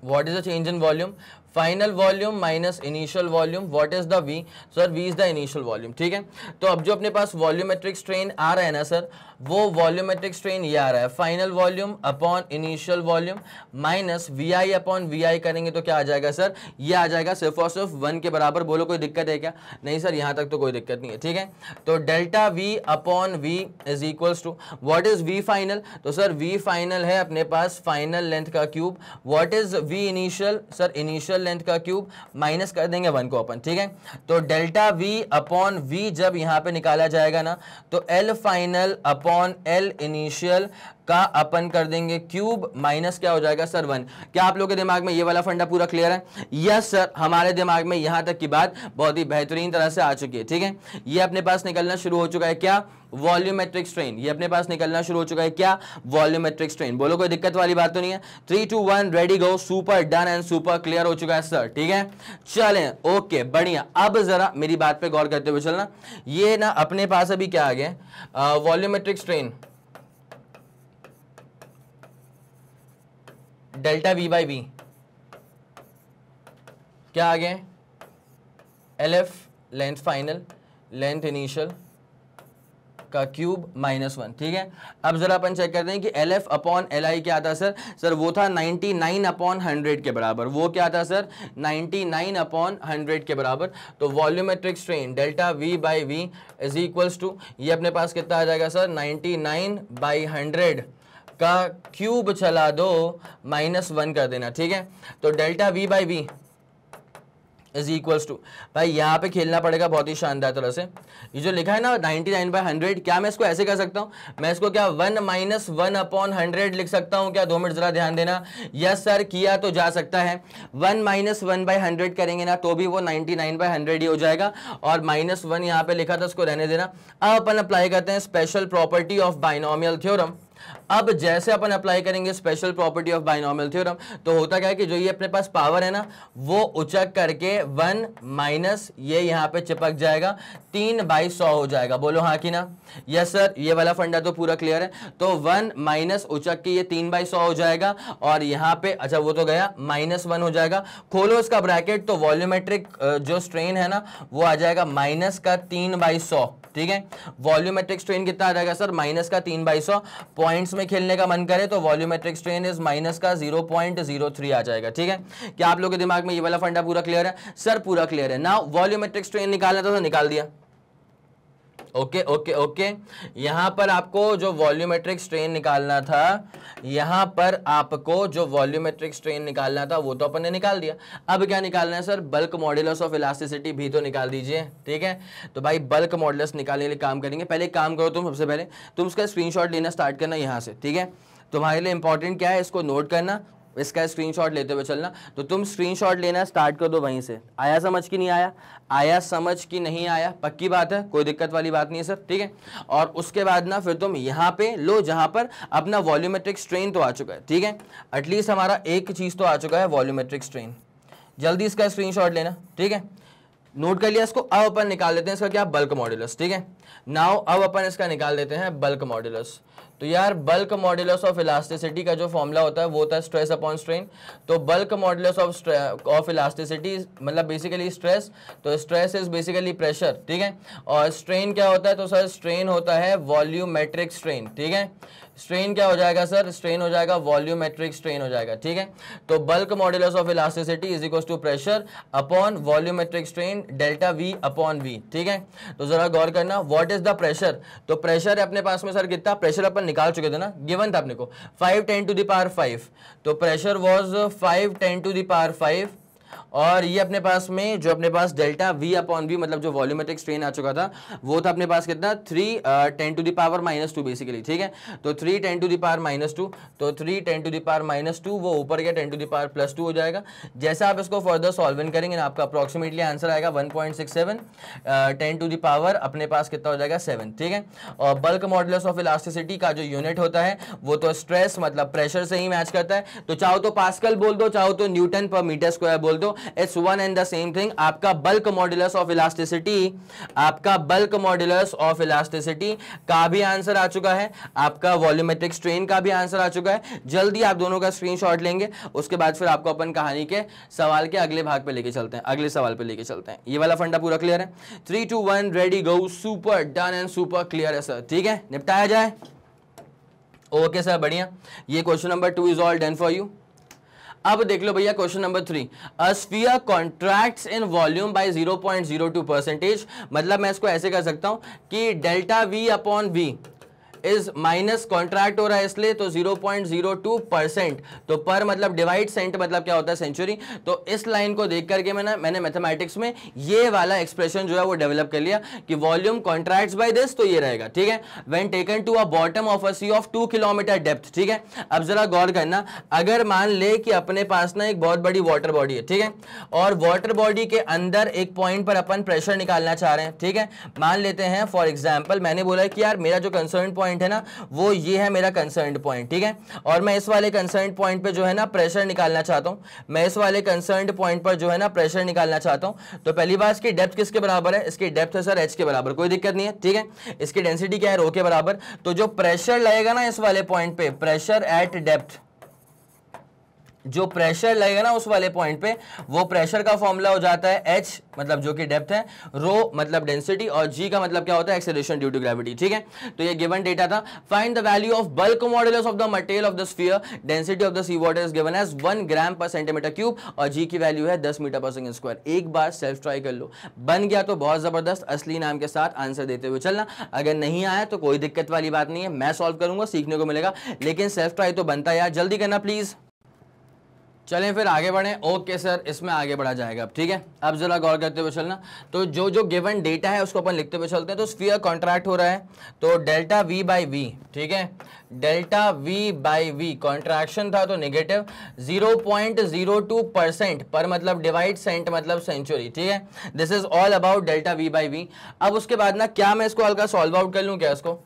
what is the change in volume final volume minus initial volume what is the V sir V is the initial volume ठीक है तो अब जो अपने पास volumetric strain आ रहा है ना सर वो वॉल्यूमेट्रिक स्ट्रेन ये आ रहा है final volume upon initial volume minus V I upon V I करेंगे तो क्या आ जाएगा सर ये आ जाएगा सिर्फ और सिर्फ वन के बराबर बोलो कोई दिक्कत है क्या नहीं सर यहाँ तक तो कोई दिक्कत नहीं है ठीक है तो delta V upon V is equals to what is V final तो सर वी फाइनल है अपने पास फाइनल लेंथ का cube what is V initial sir initial length का क्यूब माइनस कर देंगे वन को अपन ठीक है तो डेल्टा वी अपॉन वी जब यहां पे निकाला जाएगा ना तो L final upon L initial का अपन कर देंगे क्यूब माइनस क्या हो जाएगा सर वन क्या आप लोगों के दिमाग में ये वाला फंडा पूरा क्लियर है यस सर हमारे दिमाग में यहां तक की बात बहुत ही बेहतरीन तरह से आ चुकी है ठीक है ये अपने पास निकलना शुरू हो चुका है क्या वॉल्यूमेट्रिक स्ट्रेन ये अपने पास निकलना शुरू हो चुका है क्या वॉल्यूमेट्रिक स्ट्रेन बोलो कोई दिक्कत वाली बात तो नहीं है three two one ready go super done and super clear हो चुका है सर ठीक है चले ओके बढ़िया अब जरा मेरी बात पे गौर करते हुए चलना ये ना अपने पास अभी क्या आ गया volumetric strain delta V by V क्या आ गए L F length final length initial का क्यूब माइनस वन ठीक है अब जरा अपन चेक करते हैं कि L F upon L I क्या था सर सर वो था नाइनटी नाइन अपॉन हंड्रेड के बराबर वो क्या था sir ninety nine upon hundred के बराबर तो volumetric strain delta V by V is equals to ये अपने पास कितना आ जाएगा sir ninety nine by hundred का क्यूब चला दो माइनस वन कर देना ठीक है तो delta V by V is equals to भाई यहाँ पे खेलना पड़ेगा बहुत ही शानदार तरह से ये जो लिखा है ना 99 नाइन बाई हंड्रेड क्या मैं इसको ऐसे कर सकता हूँ मैं इसको क्या one minus one upon hundred लिख सकता हूँ क्या दो मिनट ज़रा ध्यान देना यस सर किया तो जा सकता है one minus one by hundred करेंगे ना तो भी वो नाइन्टी नाइन बाई हंड्रेड ही हो जाएगा और माइनस वन यहाँ पे लिखा था उसको रहने देना अब अपन अप्लाई करते हैं special property of binomial theorem अब जैसे अपन अप्लाई करेंगे special property of binomial theorem तो होता क्या है कि जो ये अपने पास पावर है ना वो उचक करके वन माइनस ये यहाँ पे चिपक जाएगा तीन बाई सौ हो जाएगा बोलो हाँ कि ना यस सर ये वाला फंडा तो पूरा क्लियर है तो वन माइनस उचक के ये तीन बाई सौ हो जाएगा और यहाँ पे अच्छा वो तो गया माइनस वन हो जाएगा खोलो इसका ब्रैकेट तो वॉल्यूमेट्रिक जो स्ट्रेन है ना वो आ जाएगा माइनस का तीन बाई सौ ठीक है वॉल्यूमेट्रिक स्ट्रेन कितना आ जाएगा सर माइनस का तीन बाई सौ पॉइंट्स में खेलने का मन करे तो वॉल्यूमेट्रिक स्ट्रेन इज माइनस का जीरो पॉइंट जीरो थ्री आ जाएगा ठीक है क्या आप लोगों के दिमाग में ये वाला फंडा पूरा क्लियर है सर पूरा क्लियर है ना वॉल्यूमेट्रिक स्ट्रेन निकालना था तो निकाल दिया ओके ओके ओके यहां पर आपको जो वॉल्यूमेट्रिक स्ट्रेन निकालना था यहां पर आपको जो वॉल्यूमेट्रिक स्ट्रेन निकालना था वो तो अपन ने निकाल दिया अब क्या निकालना है sir bulk modulus of elasticity भी तो निकाल दीजिए ठीक है तो भाई बल्क मॉडलस निकालने के लिए काम करेंगे पहले काम करो तुम सबसे पहले तुम उसका स्क्रीनशॉट लेना स्टार्ट करना यहाँ से ठीक है तुम्हारे लिए इंपॉर्टेंट क्या है इसको नोट करना इसका स्क्रीनशॉट लेते हुए चलना तो तुम स्क्रीनशॉट लेना स्टार्ट कर दो वहीं से आया समझ की नहीं आया आया समझ की नहीं आया पक्की बात है कोई दिक्कत वाली बात नहीं है सर ठीक है और उसके बाद ना फिर तुम यहाँ पे लो जहाँ पर अपना वॉल्यूमेट्रिक स्ट्रेन तो आ चुका है ठीक है एटलीस्ट हमारा एक चीज़ तो आ चुका है वॉल्यूमेट्रिक स्ट्रेन जल्दी इसका स्क्रीन लेना ठीक है नोट कर लिया इसको अब अपन निकाल लेते हैं इसका क्या बल्क मॉड्यूलस ठीक है नाउ अब अपन इसका निकाल लेते हैं बल्क मॉड्यूलस तो यार बल्क मॉड्यूलस ऑफ इलास्टिसिटी का जो फॉर्मूला होता है वो होता है स्ट्रेस अपॉन स्ट्रेन तो bulk modulus of of elasticity मतलब बेसिकली स्ट्रेस तो स्ट्रेस इज बेसिकली प्रेशर ठीक है और स्ट्रेन क्या होता है तो सर स्ट्रेन होता है वॉल्यूमेट्रिक स्ट्रेन ठीक है स्ट्रेन क्या हो जाएगा सर स्ट्रेन हो जाएगा वॉल्यूमेट्रिक स्ट्रेन हो जाएगा ठीक है तो bulk modulus of elasticity is equal to pressure upon volumetric strain delta V upon V ठीक है तो जरा गौर करना व्हाट इज द प्रेशर तो प्रेशर अपने पास में सर कितना प्रेशर अपन निकाल चुके थे ना गिवन था अपने को five ten to the power five तो pressure was five ten to the power five और ये अपने पास में जो अपने पास डेल्टा वी अपॉन वी मतलब जो वॉल्यूमेट्रिक स्ट्रेन आ चुका था वो था अपने पास कितना three ten to power minus two basically ठीक है तो three ten to power minus two तो three ten to the power minus two वो ऊपर गया ten to power plus two हो जाएगा जैसा आप इसको फर्दर सॉल्व इन करेंगे आपका अप्रॉक्सीमेटली आंसर आएगा one point six seven ten to power अपने पास कितना हो जाएगा सेवन ठीक है और बल्क मॉडल्स ऑफ इलास्टिसिटी का जो यूनिट होता है वो तो स्ट्रेस मतलब प्रेशर से ही मैच करता है तो चाहो तो पास्कल बोल दो चाहो तो न्यूटन पर मीटर स्क्वायर बोल दो it's one and the same thing आपका बल्क मॉड्यूलस ऑफ इलास्टिसिटी आपका बल्क मॉड्यूलस ऑफ इलास्टिसिटी का भी आंसर आ चुका है आपका वॉल्यूमेट्रिक स्ट्रेन का भी आंसर आ चुका है जल्दी आप दोनों का स्क्रीन लेंगे उसके बाद फिर आपको अपन कहानी के सवाल के अगले भाग पर लेके चलते हैं अगले सवाल पर लेके चलते हैं ये वाला फंडा पूरा क्लियर है three two one ready go super done and super clear है सर ठीक है निपटाया जाए ओके सर बढ़िया ये question number two is all done for you अब देख लो भैया question number three a sphere contracts in volume by 0.02 percentage मतलब मैं इसको ऐसे कर सकता हूं कि delta V upon V is minus contract हो रहा है इसलिए तो 0.02 परसेंट तो पर मतलब डिवाइड सेंट मतलब क्या होता है सेंचुरी तो इस लाइन को देख करके मैंने मैंने मैथमेटिक्स में ये वाला एक्सप्रेशन जो है वो डेवलप कर लिया कि वॉल्यूम कॉन्ट्रैक्ट बाई दिस तो ये रहेगा ठीक है when taken to a bottom of a sea of two kilometre depth ठीक है अब जरा गौर करना अगर मान ले कि अपने पास ना एक बहुत बड़ी वाटर बॉडी है ठीक है और वाटर बॉडी के अंदर एक पॉइंट पर अपन प्रेशर निकालना चाह रहे हैं ठीक है मान लेते हैं फॉर एग्जाम्पल मैंने बोला कि यार मेरा जो कंसर्न पॉइंट पॉइंट है ना वो ये है मेरा कंसर्न पॉइंट ठीक है और मैं इस वाले कंसर्न पॉइंट पे जो है ना प्रेशर निकालना चाहता हूँ मैं इस वाले कंसर्न पॉइंट पर जो है ना प्रेशर निकालना चाहता हूँ तो पहली बार इसकी डेप्थ किसके बराबर है इसकी डेप्थ है सर एच के बराबर कोई दिक्कत नहीं है ठीक है इसकी डेंसिटी क्या है रो के बराबर तो जो प्रेशर लगेगा ना इस वाले पॉइंट पे प्रेशर एट डेप्थ जो प्रेशर लगेगा ना उस वाले पॉइंट पे वो प्रेशर का फॉर्मूला हो जाता है एच मतलब जो कि डेप्थ है रो मतलब डेंसिटी और जी का मतलब क्या होता है एक्सेलेशन ड्यू टू ग्रेविटी ठीक है तो ये गिवन डेटा था find the value of bulk model of the material of the sphere density of the sea water is given as one gram per centimetre cube और जी की value है दस metre पर सेकेंड स्क्वायर एक बार self try कर लो बन गया तो बहुत ज़बरदस्त असली नाम के साथ आंसर देते हुए चलना अगर नहीं आया तो कोई दिक्कत वाली बात नहीं है मैं सॉल्व करूंगा सीखने को मिलेगा लेकिन सेल्फ ट्राई तो बनता है यार जल्दी करना प्लीज़ चलें फिर आगे बढ़ें ओके सर इसमें आगे बढ़ा जाएगा अब ठीक है अब जरा गौर करते हुए चलना तो जो जो गिवन डेटा है उसको अपन लिखते हुए चलते हैं तो स्फीयर कॉन्ट्रैक्ट हो रहा है तो डेल्टा वी बाई वी ठीक है delta V by V contraction था तो निगेटिव 0.02 परसेंट पर मतलब डिवाइड सेंट मतलब सेंचुरी ठीक है this is all about delta V by V अब उसके बाद ना क्या मैं इसको हल्का सॉल्व आउट कर लूँ क्या इसको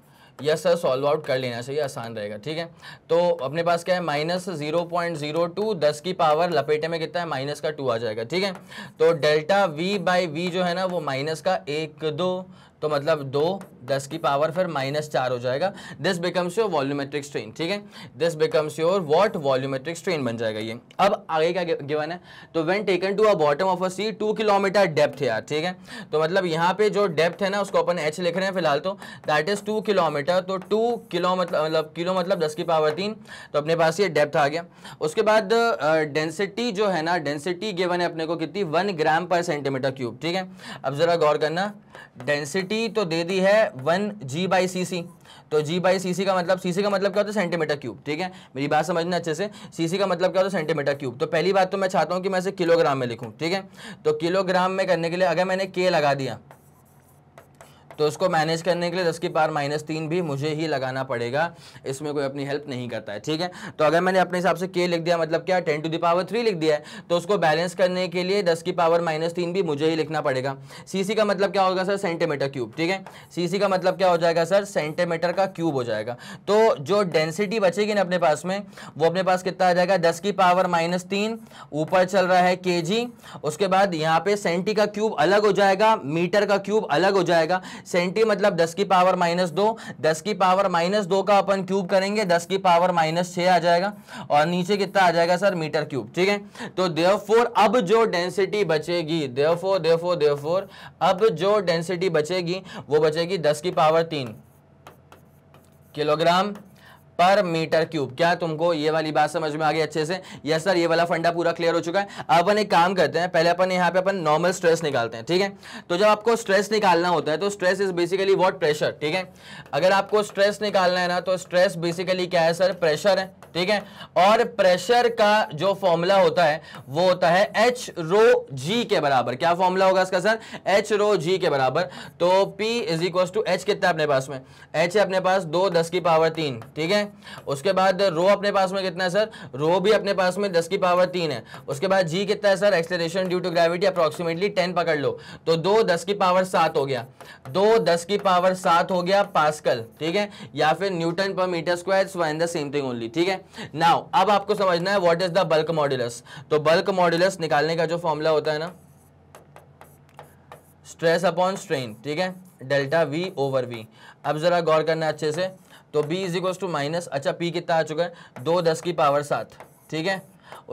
यह सर सॉल्व आउट कर लेना चाहिए आसान रहेगा ठीक है तो अपने पास क्या है minus zero point zero two दस की पावर लपेटे में कितना है माइनस का टू आ जाएगा ठीक है तो डेल्टा वी बाई वी जो है ना वो माइनस का एक दो तो मतलब दो दस की पावर फिर माइनस चार हो जाएगा this becomes your volumetric strain ठीक है this becomes your what volumetric strain बन जाएगा ये अब आगे क्या गिवन है तो when taken to a bottom of a sea two kilometre depth यार ठीक है तो मतलब यहाँ पे जो डेप्थ है ना उसको अपन एच लिख रहे हैं फिलहाल तो दैट इज टू किलोमीटर तो टू किलो मतलब मतलब किलो मतलब दस की पावर तीन तो अपने पास ये डेप्थ आ गया उसके बाद डेंसिटी जो है ना डेंसिटी गिवन है अपने को कितनी one gram per centimetre cube ठीक है अब ज़रा गौर करना डेंसिटी तो दे दी है वन जी बाई सी सी तो जी बाई सी सी का मतलब सी का मतलब क्या होता है सेंटीमीटर क्यूब ठीक है मेरी बात समझना अच्छे से सी का मतलब क्या होता है सेंटीमीटर क्यूब तो पहली बात तो मैं चाहता हूँ कि मैं इसे किलोग्राम में लिखूँ ठीक है तो किलोग्राम में करने के लिए अगर मैंने के लगा दिया तो उसको मैनेज करने के लिए दस की पार माइनस तीन भी मुझे ही लगाना पड़ेगा इसमें कोई अपनी हेल्प नहीं करता है ठीक है तो अगर मैंने अपने हिसाब से के लिख दिया मतलब क्या टेन टू दावर थ्री लिख दिया है तो उसको बैलेंस करने के लिए दस की पावर माइनस तीन भी मुझे ही लिखना पड़ेगा सी का मतलब क्या होगा सर सेंटीमीटर क्यूब ठीक है सी का मतलब क्या हो जाएगा सर सेंटीमीटर का क्यूब हो जाएगा तो जो डेंसिटी बचेगी ना अपने पास में वो अपने पास कितना आ जाएगा दस की पावर माइनस तीन ऊपर चल रहा है के जी उसके बाद यहाँ पे सेंटी का क्यूब अलग हो जाएगा मीटर का क्यूब अलग हो जाएगा सेंटी मतलब दस की पावर माइनस दो दस की पावर माइनस दो का अपन क्यूब करेंगे दस की पावर माइनस छ आ जाएगा और नीचे कितना आ जाएगा सर मीटर क्यूब ठीक है तो फोर अब जो डेंसिटी बचेगी देव देव फोर फोर देव फोर अब जो डेंसिटी बचेगी वो बचेगी दस की पावर तीन किलोग्राम पर मीटर क्यूब क्या तुमको ये वाली बात समझ में आ गई अच्छे से यस सर ये वाला फंडा पूरा क्लियर हो चुका है अब अपन एक काम करते हैं पहले अपन यहाँ पे अपन नॉर्मल स्ट्रेस निकालते हैं ठीक है तो जब आपको स्ट्रेस निकालना होता है तो stress is basically what pressure ठीक है अगर आपको स्ट्रेस निकालना है ना तो स्ट्रेस बेसिकली क्या है सर प्रेशर है ठीक है और प्रेशर का जो फॉर्मूला होता है वो होता है एच रो जी के बराबर क्या फॉर्मूला होगा इसका सर एच रो जी के बराबर तो P is equal to H कितना अपने पास में एच है अपने पास दो दस की पावर तीन ठीक है उसके बाद रो अपने पास में कितना है सर रो भी अपने पास में दस की पावर तीन है उसके बाद जी कितना है sir acceleration due to gravity approximately ten पकड़ लो तो दो दस की पावर सात हो गया दो दस की पावर सात हो गया पास्कल ठीक है या फिर newton per metre square so the same thing only ठीक है नाउ अब आपको समझना है what is the bulk modulus तो बल्क मॉड्यूलस निकालने का जो फॉर्मूला होता है ना स्ट्रेस अपॉन स्ट्रेन ठीक है डेल्टा वी ओवर वी अब जरा गौर करना अच्छे से तो B is equal to minus अच्छा पी कितना आ चुका है दो दस की पावर सात ठीक है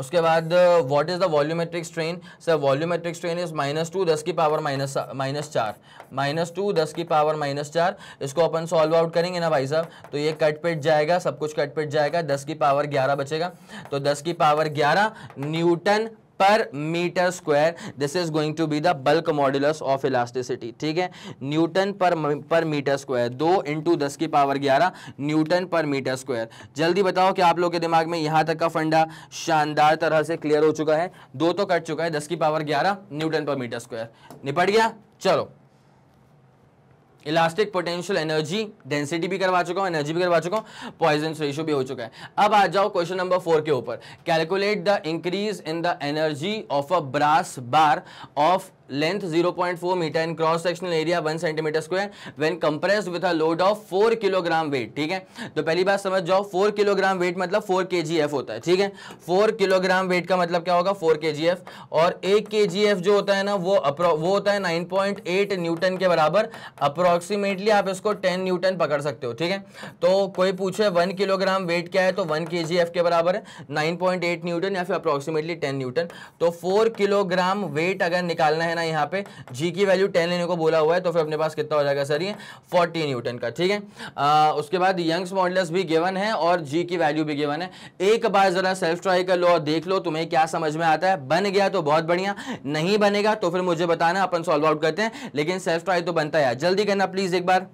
उसके बाद what is the volumetric strain sir volumetric strain is minus two दस की पावर माइनस माइनस चार माइनस टू दस की पावर माइनस चार इसको अपन सॉल्व आउट करेंगे ना भाई साहब तो ये कट पिट जाएगा सब कुछ कट पिट जाएगा दस की पावर ग्यारह बचेगा तो दस की पावर ग्यारह newton per metre square this is going to be the bulk modulus of elasticity ठीक है न्यूटन पर पर मीटर स्क्वायर दो इंटू दस की पावर ग्यारह न्यूटन पर मीटर स्क्वायर जल्दी बताओ कि आप लोग के दिमाग में यहां तक का फंडा शानदार तरह से क्लियर हो चुका है दो तो कट चुका है दस की पावर ग्यारह न्यूटन पर मीटर स्क्वायर निपट गया चलो इलास्टिक पोटेंशियल एनर्जी डेंसिटी भी करवा चुका हूँ एनर्जी भी करवा चुका हूँ पॉइजन रेशियो भी हो चुका है अब आ जाओ क्वेश्चन नंबर फोर के ऊपर calculate the increase in the energy of a brass bar of length 0.4 metre and cross sectional area 1 centimetre square when compressed with a load of 4 kilogram weight ठीक है तो पहली बात समझ जाओ 4 किलोग्राम वेट मतलब 4 केजीएफ होता है ठीक है 4 किलोग्राम वेट का मतलब क्या होगा 4 केजीएफ और 1 केजीएफ जो होता है ना वो वो होता है 9.8 न्यूटन के बराबर अप्रोक्सीमेटली आप इसको 10 न्यूटन पकड़ सकते हो ठीक है तो कोई पूछे 1 किलोग्राम वेट क्या है तो 1 केजीएफ के बराबर है 9.8 न्यूटन या फिर अप्रोक्सीमेटली 10 न्यूटन तो 4 किलोग्राम वेट अगर निकालना है ना यहाँ पे जी की वैल्यू टेन लेने को बोला हुआ है तो फिर अपने पास कितना हो जाएगा सर ये फोर्टी न्यूटन का ठीक है उसके बाद यंग्स मॉडल्स भी गिवन है और जी की वैल्यू भी गिवन है एक बार ज़रा सेल्फ ट्राई कर लो और देख लो तुम्हें क्या समझ में आता है बन गया तो बहुत बढ़िया नहीं बनेगा तो फिर मुझे बताना अपन सॉल्व आउट करते हैं लेकिन सेल्फ ट्राई तो बनता है जल्दी करना प्लीज़ एक बार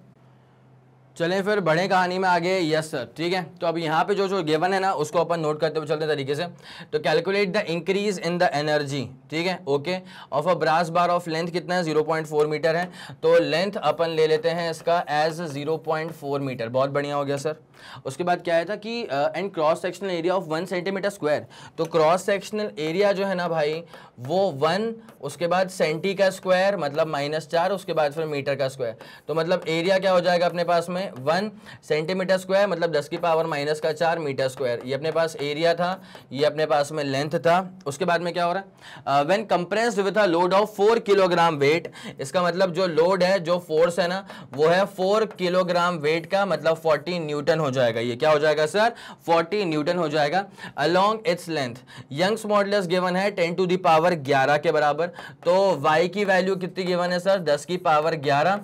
चलें फिर बढ़े कहानी में आगे यस सर ठीक है तो अब यहाँ पे जो जो गिवन है ना उसको अपन नोट करते हुए चलते तरीके से तो calculate the increase in the energy ठीक है okay of a brass bar of length कितना है 0.4 मीटर है तो लेंथ अपन ले लेते हैं इसका एज 0.4 मीटर बहुत बढ़िया हो गया सर उसके बाद क्या आया था कि and cross sectional area of one centimetre square तो क्रॉस सेक्शनल एरिया जो है ना भाई वो वन उसके बाद सेंटी का स्क्वायर मतलब माइनस चार उसके बाद फिर मीटर का स्क्वायर तो मतलब एरिया क्या हो जाएगा अपने पास में वन सेंटीमीटर स्क्वायर मतलब दस की पावर माइनस का चार मीटर स्क्वायर ये अपने पास एरिया था ये अपने पास में लेंथ था उसके बाद में क्या हो रहा है when compress with a load of four kilogram weight इसका मतलब जो लोड है जो फोर्स है ना वो है फोर किलोग्राम वेट का मतलब फोर्टी न्यूटन हो जाएगा ये क्या हो जाएगा सर 40 न्यूटन हो जाएगा along its length Young's modulus given है 10 टू दी पावर 11 के बराबर तो वाई की वैल्यू कितनी गिवन है सर 10 की power 11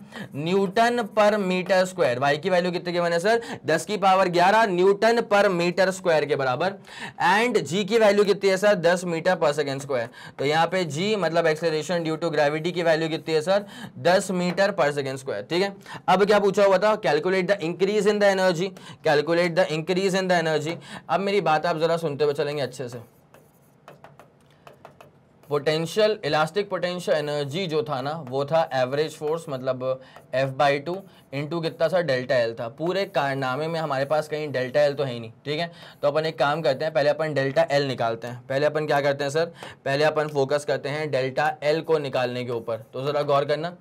newton per metre square Y की वैल्यू कितनी गिवन है सर 10 की power 11 newton per metre square के बराबर एंड जी की वैल्यू कितनी है सर दस मीटर पर सेकेंड स्क्वायर तो यहाँ पे जी मतलब एक्सेलरेशन ड्यू टू ग्रेविटी की वैल्यू कितनी है सर दस मीटर पर सेकेंड स्क्वायर ठीक है अब क्या पूछा हुआ था calculate the increase in the energy calculate the increase in the energy अब मेरी बात आप ज़रा सुनते हुए चलेंगे अच्छे से पोटेंशियल इलास्टिक पोटेंशियल एनर्जी जो था ना वो था एवरेज फोर्स मतलब एफ बाई टू टू कितना सा डेल्टा एल था पूरे कारनामे में हमारे पास कहीं डेल्टा एल तो है ही नहीं ठीक है तो अपन एक काम करते हैं पहले अपन डेल्टा एल निकालते हैं पहले अपन क्या करते हैं सर पहले अपन फोकस करते हैं डेल्टा एल को निकालने के ऊपर तो ज़रा गौर करना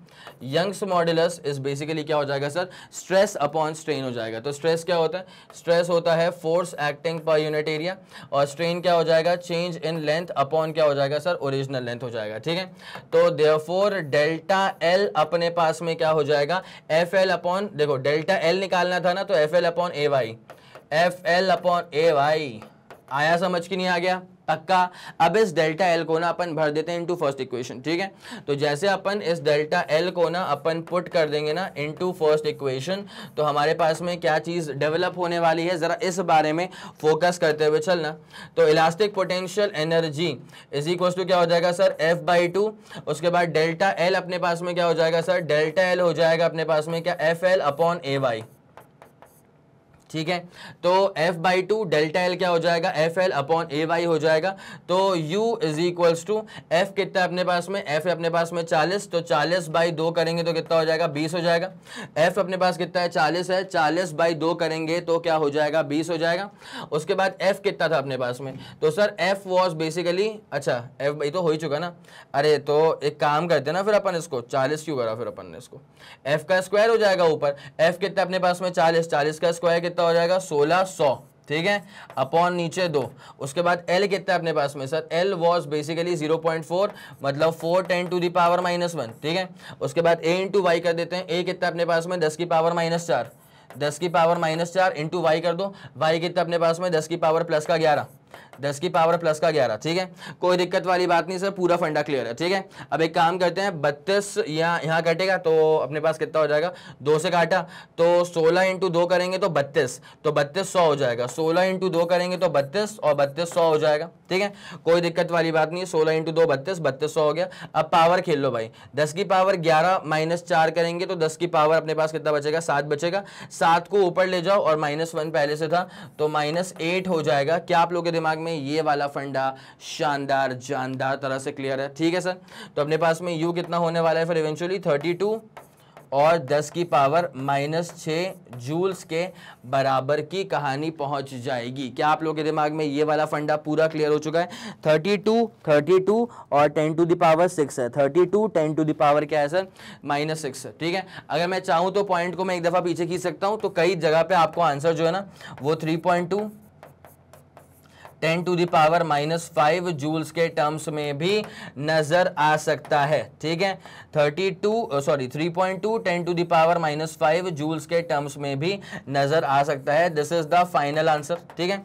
यंग्स मॉडलस इस बेसिकली क्या हो जाएगा सर स्ट्रेस अपॉन स्ट्रेन हो जाएगा तो स्ट्रेस क्या होता है स्ट्रेस होता है force acting per unit area और स्ट्रेन क्या हो जाएगा चेंज इन लेंथ अपॉन क्या हो जाएगा सर ओरिजिनल लेंथ हो जाएगा ठीक है तो देयरफॉर डेल्टा एल अपने पास में क्या हो जाएगा एफ एल अपॉन देखो डेल्टा एल निकालना था ना तो F L upon A Y F L upon A Y आया समझ के नहीं आ गया पक्का अब इस डेल्टा एल को ना अपन भर देते हैं इंटू फर्स्ट इक्वेशन ठीक है तो जैसे अपन इस डेल्टा एल को ना अपन पुट कर देंगे ना इंटू फर्स्ट इक्वेशन तो हमारे पास में क्या चीज़ डेवलप होने वाली है ज़रा इस बारे में फोकस करते हुए चलना तो elastic potential energy is equal to क्या हो जाएगा सर एफ बाई टू उसके बाद डेल्टा एल अपने पास में क्या हो जाएगा सर डेल्टा एल हो जाएगा अपने पास में क्या F L upon A Y ठीक है तो f by two delta L क्या हो जाएगा F L upon A Y हो जाएगा तो u is equals to F कितना अपने पास में f अपने पास में 40 तो 40 बाई दो करेंगे तो कितना हो जाएगा 20 हो जाएगा f अपने पास कितना है 40 है 40 बाई दो करेंगे तो क्या हो जाएगा 20 हो जाएगा उसके बाद f कितना था अपने पास में तो सर f वॉज बेसिकली अच्छा f बाई तो हो ही चुका ना अरे तो एक काम करते ना फिर अपन इसको चालीस क्यों करा फिर अपन ने इसको एफ का स्क्वायर हो जाएगा ऊपर एफ कितना अपने पास में चालीस चालीस का स्क्वायर कितना कितना हो जाएगा सोलह सौ ठीक है अपॉन नीचे दो उसके बाद एल कितना है अपने पास में sir L was basically zero point four मतलब four ten to the power minus one ठीक है उसके बाद ए इंटू वाई कर देते हैं ए कितना अपने पास में दस की पावर माइनस चार दस की पावर माइनस चार इंटू वाई कर दो वाई कितना अपने पास में दस की पावर प्लस का ग्यारह दस की पावर प्लस का ग्यारह ठीक है कोई दिक्कत वाली बात नहीं सर पूरा फंडा क्लियर है ठीक है अब एक काम करते हैं बत्तीस या यहाँ कटेगा तो अपने पास कितना हो जाएगा दो से काटा तो सोलह इंटू दो करेंगे तो बत्तीस तो बत्तीस सौ हो जाएगा सोलह इंटू दो करेंगे तो बत्तीस और बत्तीस सौ हो जाएगा ठीक है कोई दिक्कत वाली बात नहीं सोलह इंटू दो बत्तीस बत्तीस सौ हो गया अब पावर खेल लो भाई दस की पावर ग्यारह माइनस चार करेंगे तो दस की पावर अपने पास कितना बचेगा सात बचेगा सात को ऊपर ले जाओ और माइनस वन पहले से था तो माइनस एट हो जाएगा क्या आप लोग दिमाग में ये वाला फंडा शानदार जानदार तरह से क्लियर है ठीक है सर तो अपने पास में यू कितना होने वाला है फिर इवेंचुअली थर्टी टू और 10 की पावर माइनस छः जूल्स के बराबर की कहानी पहुंच जाएगी क्या आप लोगों के दिमाग में ये वाला फंडा पूरा क्लियर हो चुका है 32 32 और 10 टू दावर सिक्स है 32 10 टू दावर क्या है सर माइनस सिक्स है ठीक है अगर मैं चाहूं तो पॉइंट को मैं एक दफ़ा पीछे खींच सकता हूं तो कई जगह पर आपको आंसर जो है ना वो three ten to the power minus five joules के टर्म्स में भी नज़र आ सकता है ठीक है thirty two sorry three point two ten to the power minus five joules के टर्म्स में भी नज़र आ सकता है this is the final answer ठीक है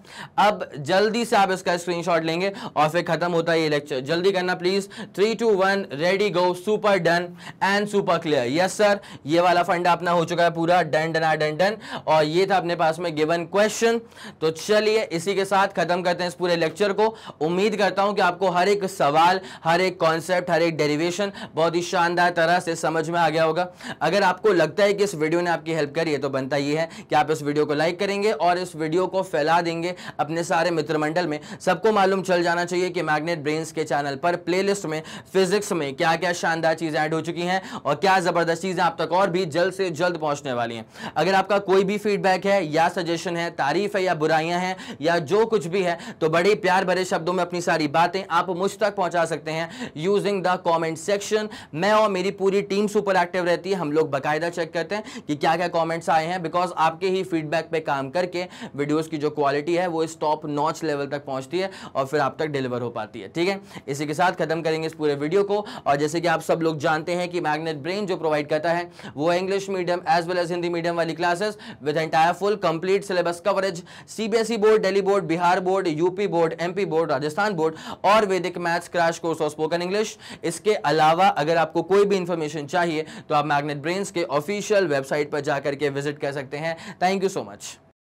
अब जल्दी से आप इसका स्क्रीनशॉट लेंगे और फिर ख़त्म होता है ये लेक्चर जल्दी करना please three two one ready go super done and super clear yes sir ये वाला फंड अपना हो चुका है पूरा डन आ डन डन और ये था अपने पास में गिवन क्वेश्चन तो चलिए इसी के साथ ख़त्म करते हैं करते हैं इस पूरे लेक्चर को उम्मीद करता हूं कि आपको हर एक सवाल हर एक कॉन्सेप्ट हर एक डेरिवेशन बहुत ही शानदार तरह से समझ में आ गया होगा अगर आपको लगता है कि इस वीडियो ने आपकी हेल्प करी है तो बनता ये है कि आप इस वीडियो को लाइक करेंगे और इस वीडियो को फैला देंगे अपने सारे मित्र मंडल में सबको मालूम चल जाना चाहिए कि मैग्नेट ब्रेन्स के चैनल पर प्ले में फिजिक्स में क्या क्या शानदार चीज़ें ऐड हो चुकी हैं और क्या ज़बरदस्त चीज़ें आप तक और भी जल्द से जल्द पहुंचने वाली हैं अगर आपका कोई भी फीडबैक है या सजेशन है तारीफ है या बुराइयां हैं या जो कुछ भी है तो बड़े प्यार भरे शब्दों में अपनी सारी बातें आप मुझ तक पहुंचा सकते हैं यूजिंग द कॉमेंट सेक्शन मैं और मेरी पूरी टीम सुपर एक्टिव रहती है हम लोग बाकायदा चेक करते हैं कि क्या क्या कॉमेंट्स आए हैं बिकॉज आपके ही फीडबैक पर काम करके वीडियोज़ की जो क्वालिटी है वो इस टॉप नॉच लेवल तक पहुंचती है और फिर आप तक डिलीवर हो पाती है ठीक है इसी के साथ खत्म करेंगे इस पूरे वीडियो को और जैसे कि आप सब लोग जानते हैं कि मैग्नेट ब्रेन जो प्रोवाइड करता है वो English medium as well as Hindi medium वाली classes with entire full complete syllabus coverage CBSE board Delhi board Bihar board U UP board MP board Rajasthan board और वैदिक मैथ्स क्रैश कोर्स और स्पोकन इंग्लिश इसके अलावा अगर आपको कोई भी इंफॉर्मेशन चाहिए तो आप मैग्नेट ब्रेन्स के ऑफिशियल वेबसाइट पर जाकर के विजिट कर सकते हैं थैंक यू सो मच